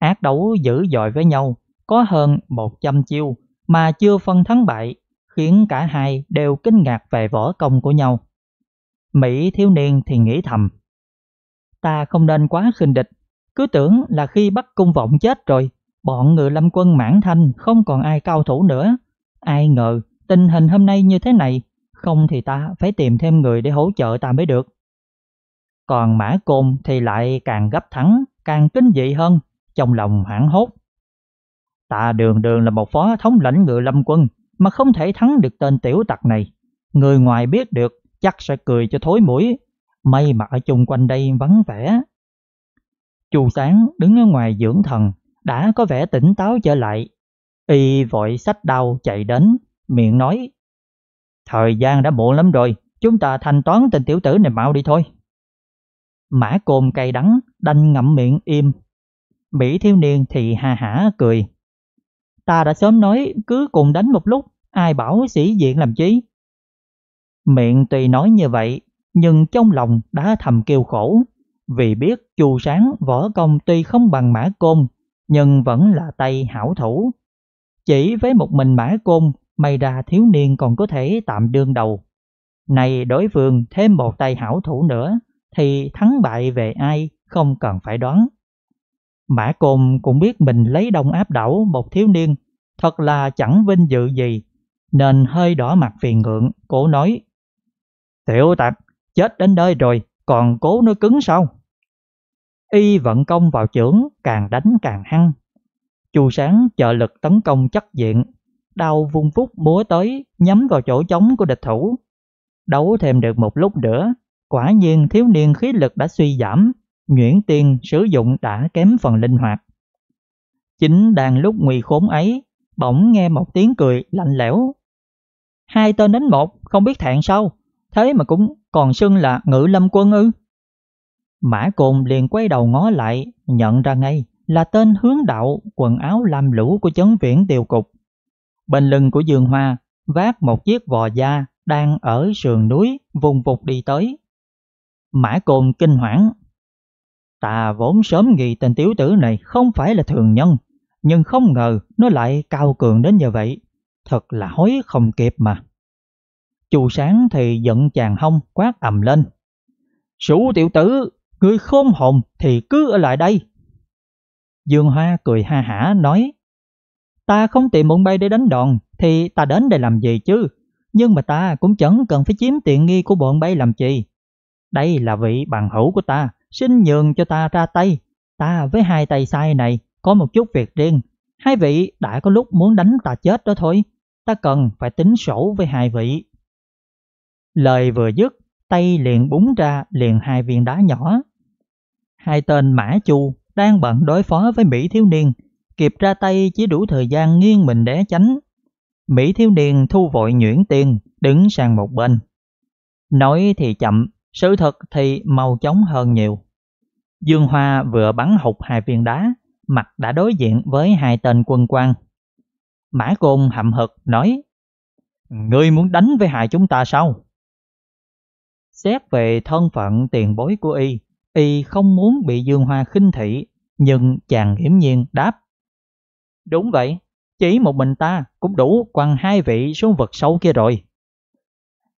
Ác đấu dữ dội với nhau, có hơn 100 chiêu mà chưa phân thắng bại khiến cả hai đều kinh ngạc về võ công của nhau. Mỹ thiếu niên thì nghĩ thầm. Ta không nên quá khinh địch, cứ tưởng là khi bắt cung vọng chết rồi, bọn ngựa lâm quân mãn thanh không còn ai cao thủ nữa. Ai ngờ tình hình hôm nay như thế này, không thì ta phải tìm thêm người để hỗ trợ ta mới được. Còn mã côn thì lại càng gấp thắng, càng kinh dị hơn, trong lòng hoảng hốt. Ta đường đường là một phó thống lãnh ngựa lâm quân, mà không thể thắng được tên tiểu tặc này. Người ngoài biết được chắc sẽ cười cho thối mũi. May mà ở chung quanh đây vắng vẻ. Chu Sáng đứng ở ngoài dưỡng thần, đã có vẻ tỉnh táo trở lại. Y vội sách đau chạy đến, miệng nói Thời gian đã muộn lắm rồi, chúng ta thanh toán tên tiểu tử này mau đi thôi. Mã cồn cay đắng, đanh ngậm miệng im. Mỹ thiếu niên thì hà hả cười. Ta đã sớm nói cứ cùng đánh một lúc, ai bảo sĩ diện làm chí. Miệng tuy nói như vậy, nhưng trong lòng đã thầm kêu khổ, vì biết chu sáng võ công tuy không bằng mã côn, nhưng vẫn là tay hảo thủ. Chỉ với một mình mã côn, may ra thiếu niên còn có thể tạm đương đầu. Này đối phương thêm một tay hảo thủ nữa, thì thắng bại về ai không cần phải đoán. Mã côn cũng biết mình lấy đông áp đảo một thiếu niên, thật là chẳng vinh dự gì nên hơi đỏ mặt phiền ngượng, cố nói. Tiểu tặc, chết đến đây rồi, còn cố nó cứng sao? Y vận công vào chưởng, càng đánh càng hăng. Chu sáng trợ lực tấn công chắc diện, đau vung phúc múa tới, nhắm vào chỗ trống của địch thủ. Đấu thêm được một lúc nữa, quả nhiên thiếu niên khí lực đã suy giảm, Nguyễn Tiên sử dụng đã kém phần linh hoạt. Chính đang lúc nguy khốn ấy, bỗng nghe một tiếng cười lạnh lẽo Hai tên đến một, không biết thẹn sao, thế mà cũng còn xưng là ngự lâm quân ư. Mã Cồn liền quay đầu ngó lại, nhận ra ngay là tên hướng đạo quần áo lam lũ của chấn viễn tiêu cục. Bên lưng của Dương Hoa vác một chiếc vò da đang ở sườn núi vùng vụt đi tới. Mã Cồn kinh hoảng. Ta vốn sớm nghĩ tên tiểu tử này không phải là thường nhân, nhưng không ngờ nó lại cao cường đến như vậy thật là hối không kịp mà. Chu sáng thì giận chàng hông quát ầm lên. Sủ tiểu tử, người khôn hồn thì cứ ở lại đây. Dương Hoa cười ha hả nói. Ta không tìm mụn bay để đánh đòn thì ta đến đây làm gì chứ. Nhưng mà ta cũng chẳng cần phải chiếm tiện nghi của bọn bay làm gì. Đây là vị bằng hữu của ta, xin nhường cho ta ra tay. Ta với hai tay sai này có một chút việc riêng. Hai vị đã có lúc muốn đánh ta chết đó thôi ta cần phải tính sổ với hai vị. Lời vừa dứt, tay liền búng ra liền hai viên đá nhỏ. Hai tên Mã Chu đang bận đối phó với Mỹ thiếu niên, kịp ra tay chỉ đủ thời gian nghiêng mình để tránh. Mỹ thiếu niên thu vội nhuyễn tiền, đứng sang một bên. Nói thì chậm, sự thật thì mau chóng hơn nhiều. Dương Hoa vừa bắn hụt hai viên đá, mặt đã đối diện với hai tên quân quan Mã Côn hậm hực nói Ngươi muốn đánh với hại chúng ta sao? Xét về thân phận tiền bối của y Y không muốn bị Dương Hoa khinh thị Nhưng chàng hiểm nhiên đáp Đúng vậy Chỉ một mình ta cũng đủ quăng hai vị xuống vực sâu kia rồi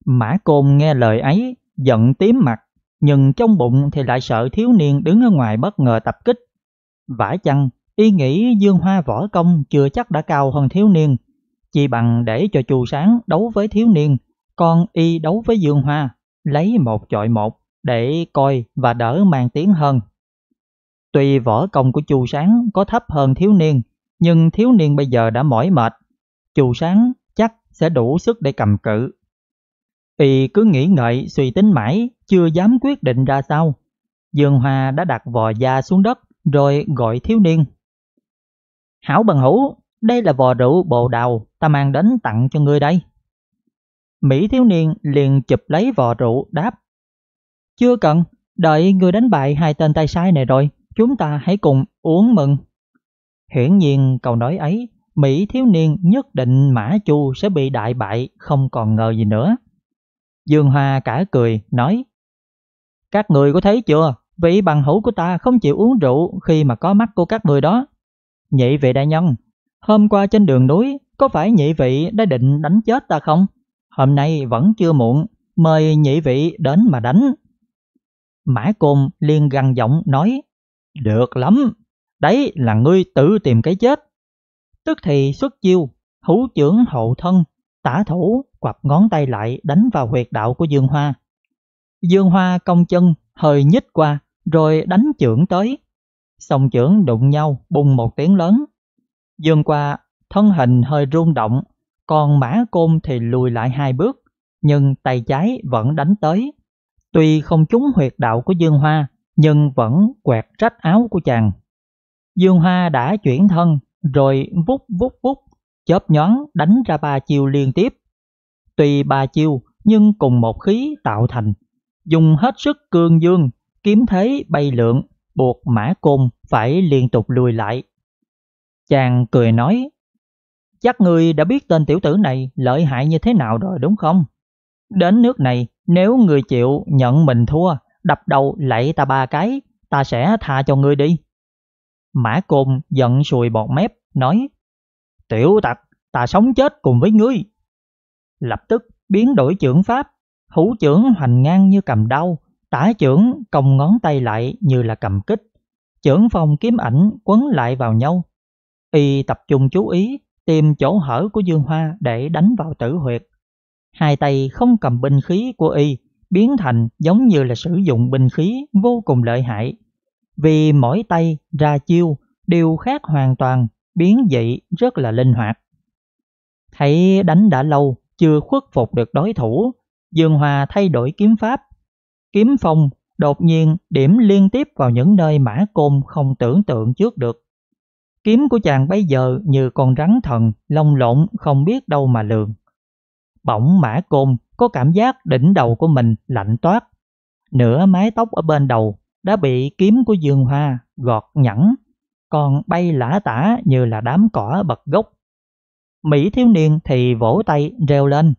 Mã Côn nghe lời ấy Giận tím mặt Nhưng trong bụng thì lại sợ thiếu niên đứng ở ngoài bất ngờ tập kích Vả chăng y nghĩ dương hoa võ công chưa chắc đã cao hơn thiếu niên, chỉ bằng để cho chu sáng đấu với thiếu niên, còn y đấu với dương hoa, lấy một chọi một để coi và đỡ mang tiếng hơn. Tuy võ công của chu sáng có thấp hơn thiếu niên, nhưng thiếu niên bây giờ đã mỏi mệt, chu sáng chắc sẽ đủ sức để cầm cự. Y cứ nghĩ ngợi suy tính mãi, chưa dám quyết định ra sao. Dương Hoa đã đặt vò da xuống đất rồi gọi thiếu niên Hảo bằng hữu, đây là vò rượu bồ đào ta mang đến tặng cho ngươi đây. Mỹ thiếu niên liền chụp lấy vò rượu đáp. Chưa cần, đợi ngươi đánh bại hai tên tay sai này rồi, chúng ta hãy cùng uống mừng. Hiển nhiên câu nói ấy, Mỹ thiếu niên nhất định Mã Chu sẽ bị đại bại không còn ngờ gì nữa. Dương Hoa cả cười, nói Các người có thấy chưa, vị bằng hữu của ta không chịu uống rượu khi mà có mắt của các người đó. Nhị vị đại nhân, hôm qua trên đường núi có phải nhị vị đã định đánh chết ta không? Hôm nay vẫn chưa muộn, mời nhị vị đến mà đánh. Mã Côn liền gằn giọng nói, được lắm, đấy là ngươi tự tìm cái chết. Tức thì xuất chiêu, hữu trưởng hộ thân, tả thủ quặp ngón tay lại đánh vào huyệt đạo của Dương Hoa. Dương Hoa cong chân, hơi nhích qua, rồi đánh trưởng tới song trưởng đụng nhau bùng một tiếng lớn. Dương qua, thân hình hơi rung động, còn mã côn thì lùi lại hai bước, nhưng tay trái vẫn đánh tới. Tuy không trúng huyệt đạo của Dương Hoa, nhưng vẫn quẹt rách áo của chàng. Dương Hoa đã chuyển thân, rồi vút vút vút, chớp nhón đánh ra ba chiêu liên tiếp. Tuy ba chiêu, nhưng cùng một khí tạo thành. Dùng hết sức cương dương, kiếm thế bay lượng, buộc Mã Côn phải liên tục lùi lại. Chàng cười nói, chắc ngươi đã biết tên tiểu tử này lợi hại như thế nào rồi đúng không? Đến nước này, nếu ngươi chịu nhận mình thua, đập đầu lạy ta ba cái, ta sẽ tha cho ngươi đi. Mã Côn giận sùi bọt mép, nói, tiểu tặc, ta sống chết cùng với ngươi. Lập tức biến đổi trưởng pháp, hữu trưởng hoành ngang như cầm đau, Tả trưởng còng ngón tay lại như là cầm kích, trưởng phong kiếm ảnh quấn lại vào nhau. Y tập trung chú ý tìm chỗ hở của Dương Hoa để đánh vào tử huyệt. Hai tay không cầm binh khí của Y biến thành giống như là sử dụng binh khí vô cùng lợi hại. Vì mỗi tay ra chiêu đều khác hoàn toàn, biến dị rất là linh hoạt. Thấy đánh đã lâu chưa khuất phục được đối thủ, Dương Hoa thay đổi kiếm pháp Kiếm phong đột nhiên điểm liên tiếp vào những nơi mã côn không tưởng tượng trước được. Kiếm của chàng bây giờ như con rắn thần, lông lộn không biết đâu mà lường. Bỗng mã côn có cảm giác đỉnh đầu của mình lạnh toát. Nửa mái tóc ở bên đầu đã bị kiếm của dương hoa gọt nhẵn, còn bay lả tả như là đám cỏ bật gốc. Mỹ thiếu niên thì vỗ tay reo lên.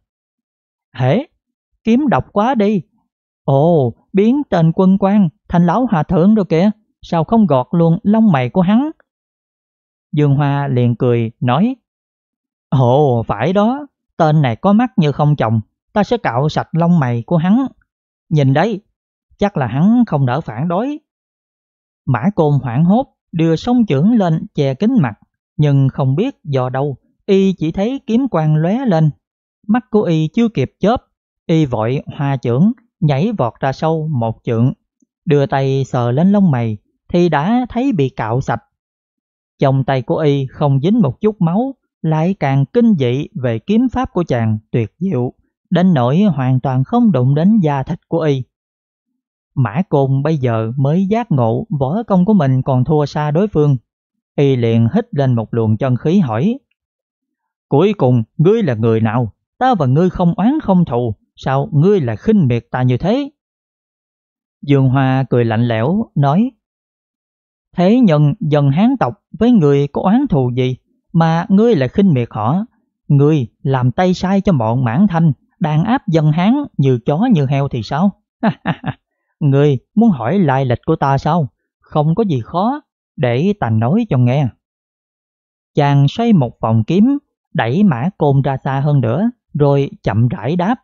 Hế, kiếm độc quá đi, Ồ, biến tên quân quan thành lão hòa thượng rồi kìa, sao không gọt luôn lông mày của hắn? Dương Hoa liền cười, nói Ồ, phải đó, tên này có mắt như không chồng, ta sẽ cạo sạch lông mày của hắn. Nhìn đấy, chắc là hắn không đỡ phản đối. Mã Côn hoảng hốt, đưa sông trưởng lên che kính mặt, nhưng không biết do đâu, y chỉ thấy kiếm quang lóe lên. Mắt của y chưa kịp chớp, y vội hoa trưởng, nhảy vọt ra sâu một trượng, đưa tay sờ lên lông mày thì đã thấy bị cạo sạch. Trong tay của y không dính một chút máu, lại càng kinh dị về kiếm pháp của chàng tuyệt diệu, đến nỗi hoàn toàn không đụng đến da thịt của y. Mã Côn bây giờ mới giác ngộ võ công của mình còn thua xa đối phương. Y liền hít lên một luồng chân khí hỏi. Cuối cùng, ngươi là người nào? Ta và ngươi không oán không thù, Sao ngươi lại khinh miệt ta như thế? Dương Hoa cười lạnh lẽo, nói Thế nhân dân Hán tộc với người có oán thù gì mà ngươi lại khinh miệt họ? Ngươi làm tay sai cho bọn mãn thanh, đàn áp dân Hán như chó như heo thì sao? ngươi muốn hỏi lai lịch của ta sao? Không có gì khó, để tành nói cho nghe. Chàng xoay một vòng kiếm, đẩy mã côn ra xa hơn nữa, rồi chậm rãi đáp.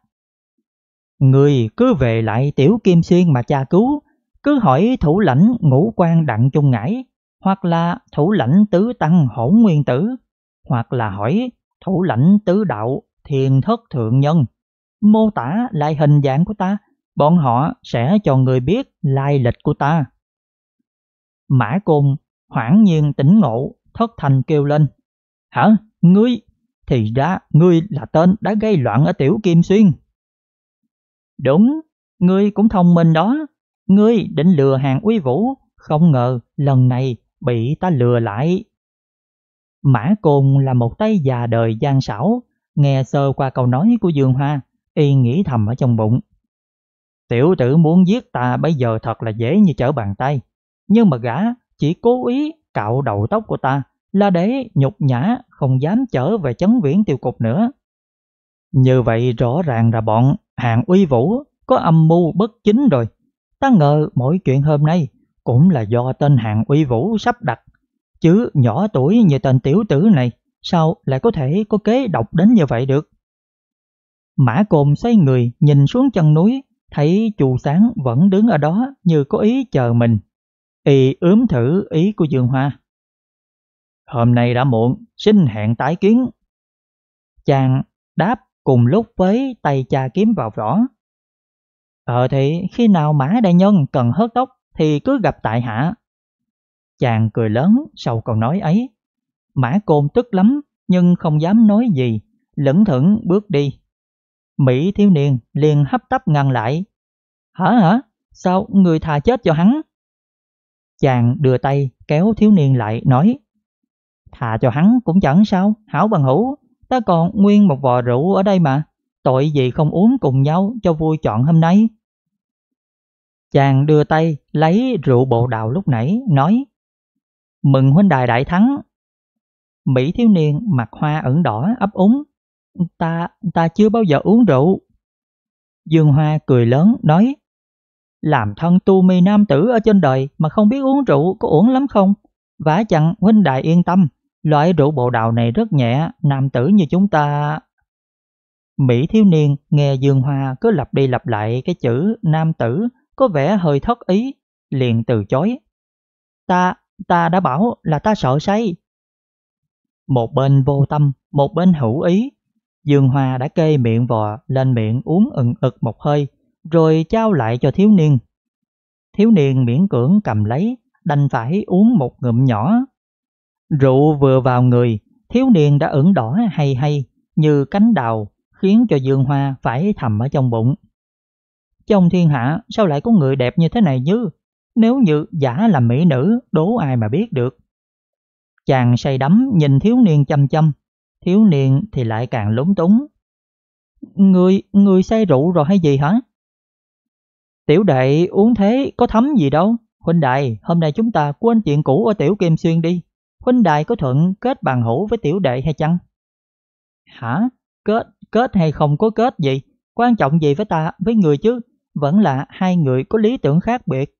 Người cứ về lại Tiểu Kim Xuyên mà cha cứu, cứ hỏi thủ lãnh ngũ quan đặng trung ngãi, hoặc là thủ lãnh tứ tăng hỗn nguyên tử, hoặc là hỏi thủ lãnh tứ đạo thiền thất thượng nhân. Mô tả lại hình dạng của ta, bọn họ sẽ cho người biết lai lịch của ta. Mã Côn hoảng nhiên tỉnh ngộ, thất thành kêu lên. Hả? Ngươi? Thì ra ngươi là tên đã gây loạn ở Tiểu Kim Xuyên. Đúng, ngươi cũng thông minh đó. Ngươi định lừa hàng uy vũ, không ngờ lần này bị ta lừa lại. Mã Côn là một tay già đời gian xảo, nghe sơ qua câu nói của Dương Hoa, y nghĩ thầm ở trong bụng. Tiểu tử muốn giết ta bây giờ thật là dễ như trở bàn tay, nhưng mà gã chỉ cố ý cạo đầu tóc của ta là để nhục nhã không dám trở về chấn viễn tiêu cục nữa. Như vậy rõ ràng là bọn hạng uy vũ có âm mưu bất chính rồi. Ta ngờ mọi chuyện hôm nay cũng là do tên hạng uy vũ sắp đặt. Chứ nhỏ tuổi như tên tiểu tử này sao lại có thể có kế độc đến như vậy được. Mã cồn xoay người nhìn xuống chân núi, thấy chù sáng vẫn đứng ở đó như có ý chờ mình. Y ướm thử ý của Dương Hoa. Hôm nay đã muộn, xin hẹn tái kiến. Chàng đáp cùng lúc với tay trà kiếm vào rõ. Ờ thì khi nào mã đại nhân cần hớt tóc thì cứ gặp tại hạ. Chàng cười lớn sau câu nói ấy. Mã côn tức lắm nhưng không dám nói gì, lững thững bước đi. Mỹ thiếu niên liền hấp tấp ngăn lại. Hả hả? Sao người thà chết cho hắn? Chàng đưa tay kéo thiếu niên lại nói Thà cho hắn cũng chẳng sao, hảo bằng hữu Ta còn nguyên một vò rượu ở đây mà, tội gì không uống cùng nhau cho vui chọn hôm nay. Chàng đưa tay lấy rượu bộ đạo lúc nãy, nói Mừng huynh đài đại thắng. Mỹ thiếu niên mặt hoa ẩn đỏ ấp úng Ta, ta chưa bao giờ uống rượu. Dương Hoa cười lớn, nói Làm thân tu mi nam tử ở trên đời mà không biết uống rượu có uống lắm không? Vả chặn huynh đại yên tâm, Loại rượu bồ đào này rất nhẹ, nam tử như chúng ta... Mỹ thiếu niên nghe Dương Hoa cứ lặp đi lặp lại cái chữ nam tử có vẻ hơi thất ý, liền từ chối. Ta, ta đã bảo là ta sợ say. Một bên vô tâm, một bên hữu ý. Dương Hoa đã kê miệng vò lên miệng uống ừng ực một hơi, rồi trao lại cho thiếu niên. Thiếu niên miễn cưỡng cầm lấy, đành phải uống một ngụm nhỏ Rượu vừa vào người, thiếu niên đã ửng đỏ hay hay như cánh đào, khiến cho Dương Hoa phải thầm ở trong bụng. Trong thiên hạ sao lại có người đẹp như thế này chứ? Nếu như giả là mỹ nữ, đố ai mà biết được. Chàng say đắm nhìn thiếu niên chăm chăm, thiếu niên thì lại càng lúng túng. Người, người say rượu rồi hay gì hả? Tiểu đệ uống thế có thấm gì đâu. Huynh đại, hôm nay chúng ta quên chuyện cũ ở Tiểu Kim Xuyên đi huynh đại có Thuận kết bằng hữu với tiểu đệ hay chăng? Hả? Kết, kết hay không có kết gì? Quan trọng gì với ta, với người chứ? Vẫn là hai người có lý tưởng khác biệt.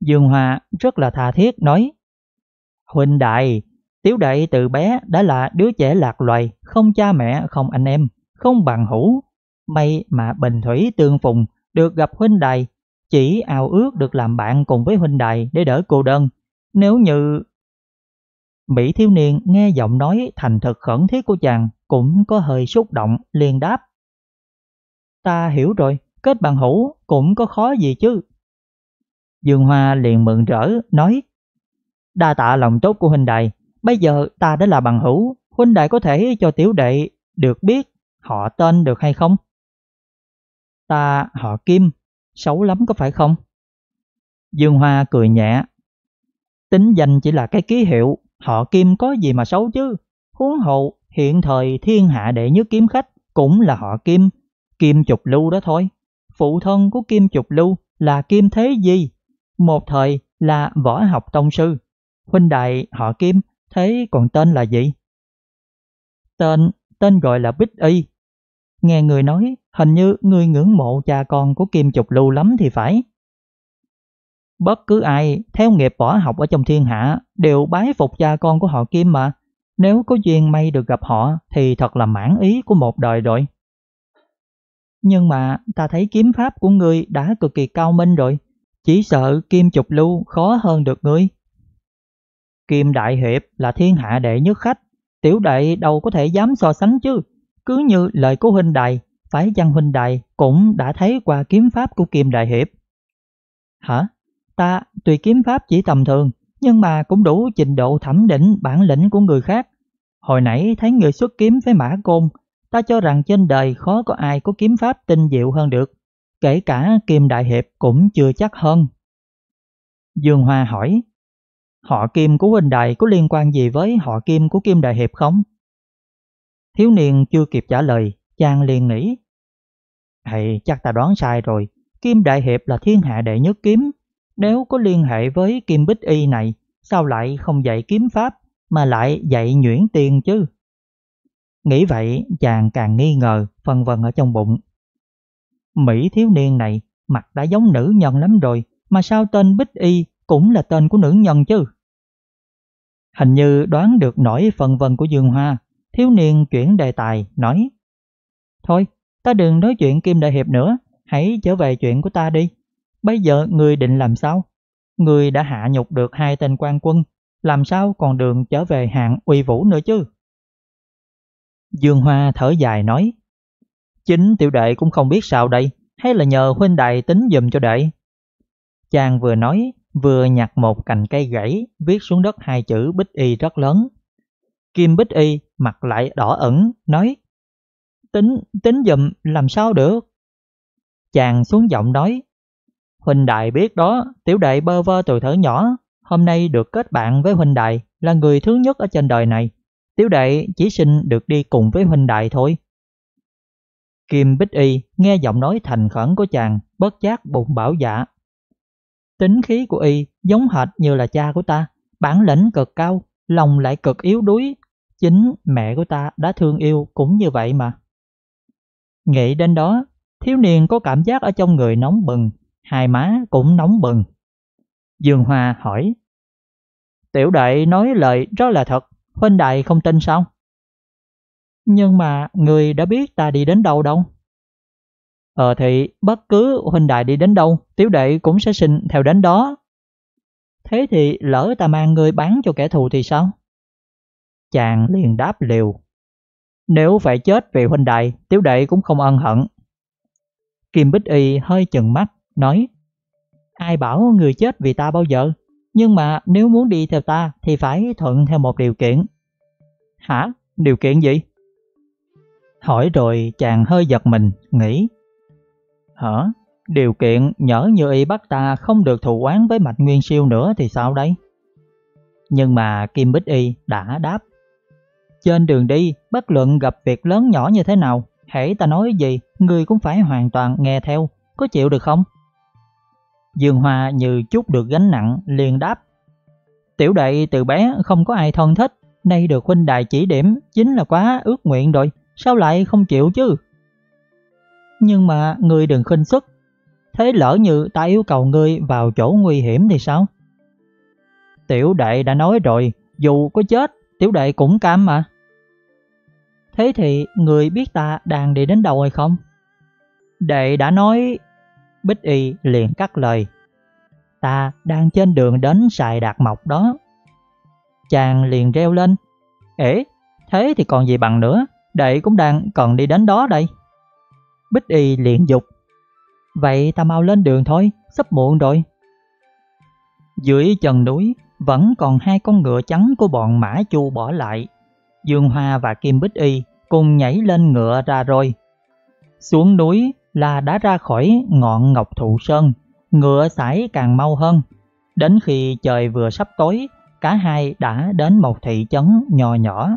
Dương Hòa rất là thà thiết nói Huynh đại, tiểu đệ từ bé đã là đứa trẻ lạc loài, không cha mẹ, không anh em, không bằng hữu. May mà bình thủy tương phùng, được gặp huynh đại, chỉ ao ước được làm bạn cùng với huynh đại để đỡ cô đơn. Nếu như Mỹ thiếu niên nghe giọng nói thành thật khẩn thiết của chàng cũng có hơi xúc động liền đáp. Ta hiểu rồi, kết bằng hữu cũng có khó gì chứ. Dương Hoa liền mừng rỡ, nói Đa tạ lòng tốt của huynh đài, bây giờ ta đã là bằng hữu, huynh đài có thể cho tiểu đệ được biết họ tên được hay không? Ta họ Kim, xấu lắm có phải không? Dương Hoa cười nhẹ. Tính danh chỉ là cái ký hiệu, Họ kim có gì mà xấu chứ? Huống hộ, hiện thời thiên hạ đệ nhất kiếm khách cũng là họ kim, kim trục lưu đó thôi. Phụ thân của kim trục lưu là kim thế gì? Một thời là võ học tông sư. Huynh đại họ kim, thế còn tên là gì? Tên, tên gọi là Bích Y. Nghe người nói, hình như người ngưỡng mộ cha con của kim trục lưu lắm thì phải. Bất cứ ai theo nghiệp võ học ở trong thiên hạ đều bái phục cha con của họ Kim mà. Nếu có duyên may được gặp họ thì thật là mãn ý của một đời rồi. Nhưng mà ta thấy kiếm pháp của ngươi đã cực kỳ cao minh rồi. Chỉ sợ Kim Trục Lưu khó hơn được ngươi. Kim Đại Hiệp là thiên hạ đệ nhất khách. Tiểu đệ đâu có thể dám so sánh chứ. Cứ như lời của huynh đài, phải chăng huynh đài cũng đã thấy qua kiếm pháp của Kim Đại Hiệp. Hả? Ta tùy kiếm pháp chỉ tầm thường, nhưng mà cũng đủ trình độ thẩm đỉnh bản lĩnh của người khác. Hồi nãy thấy người xuất kiếm với mã côn, ta cho rằng trên đời khó có ai có kiếm pháp tinh diệu hơn được. Kể cả Kim Đại Hiệp cũng chưa chắc hơn. Dương Hoa hỏi, họ Kim của huynh đại có liên quan gì với họ Kim của Kim Đại Hiệp không? Thiếu niên chưa kịp trả lời, chàng liền nghĩ. Hay chắc ta đoán sai rồi, Kim Đại Hiệp là thiên hạ đệ nhất kiếm, nếu có liên hệ với Kim Bích Y này, sao lại không dạy kiếm pháp mà lại dạy nhuyễn tiền chứ? Nghĩ vậy, chàng càng nghi ngờ, phân vân ở trong bụng. Mỹ thiếu niên này, mặt đã giống nữ nhân lắm rồi, mà sao tên Bích Y cũng là tên của nữ nhân chứ? Hình như đoán được nỗi phân vân của Dương Hoa, thiếu niên chuyển đề tài, nói Thôi, ta đừng nói chuyện Kim Đại Hiệp nữa, hãy trở về chuyện của ta đi. Bây giờ người định làm sao? Người đã hạ nhục được hai tên quan quân, làm sao còn đường trở về hạng uy vũ nữa chứ? Dương Hoa thở dài nói, Chính tiểu đệ cũng không biết sao đây, hay là nhờ huynh đại tính dùm cho đệ. Chàng vừa nói, vừa nhặt một cành cây gãy, viết xuống đất hai chữ bích y rất lớn. Kim bích y mặt lại đỏ ẩn, nói, Tính, tính dùm làm sao được? Chàng xuống giọng nói, Huynh Đại biết đó, tiểu đệ bơ vơ từ thở nhỏ, hôm nay được kết bạn với Huynh Đại là người thứ nhất ở trên đời này. Tiểu đệ chỉ xin được đi cùng với Huynh Đại thôi. Kim Bích Y nghe giọng nói thành khẩn của chàng, bất giác bụng bảo dạ. Tính khí của Y giống hệt như là cha của ta, bản lĩnh cực cao, lòng lại cực yếu đuối. Chính mẹ của ta đã thương yêu cũng như vậy mà. Nghĩ đến đó, thiếu niên có cảm giác ở trong người nóng bừng, hai má cũng nóng bừng. Dương Hoa hỏi, Tiểu Đại nói lời đó là thật, huynh đại không tin sao? Nhưng mà người đã biết ta đi đến đâu đâu? Ờ thì bất cứ huynh đại đi đến đâu, tiểu đệ cũng sẽ xin theo đến đó. Thế thì lỡ ta mang người bán cho kẻ thù thì sao? Chàng liền đáp liều. Nếu phải chết vì huynh đại, tiểu đệ cũng không ân hận. Kim Bích Y hơi chừng mắt, nói Ai bảo người chết vì ta bao giờ, nhưng mà nếu muốn đi theo ta thì phải thuận theo một điều kiện. Hả? Điều kiện gì? Hỏi rồi chàng hơi giật mình, nghĩ Hả? Điều kiện nhỡ như y bắt ta không được thù oán với Mạch Nguyên Siêu nữa thì sao đấy? Nhưng mà Kim Bích Y đã đáp Trên đường đi, bất luận gặp việc lớn nhỏ như thế nào Hãy ta nói gì, người cũng phải hoàn toàn nghe theo Có chịu được không? Dương Hoa như chút được gánh nặng liền đáp. Tiểu đệ từ bé không có ai thân thích, nay được huynh đài chỉ điểm chính là quá ước nguyện rồi, sao lại không chịu chứ? Nhưng mà ngươi đừng khinh xuất, thế lỡ như ta yêu cầu ngươi vào chỗ nguy hiểm thì sao? Tiểu đệ đã nói rồi, dù có chết, tiểu đệ cũng cam mà. Thế thì người biết ta đang đi đến đâu hay không? Đệ đã nói Bích Y liền cắt lời Ta đang trên đường đến xài đạt mộc đó Chàng liền reo lên Ế, thế thì còn gì bằng nữa Đệ cũng đang cần đi đến đó đây Bích Y liền dục Vậy ta mau lên đường thôi, sắp muộn rồi Dưới chân núi vẫn còn hai con ngựa trắng của bọn Mã Chu bỏ lại Dương Hoa và Kim Bích Y cùng nhảy lên ngựa ra rồi Xuống núi là đã ra khỏi ngọn ngọc thụ sơn, ngựa sải càng mau hơn. Đến khi trời vừa sắp tối, cả hai đã đến một thị trấn nhỏ nhỏ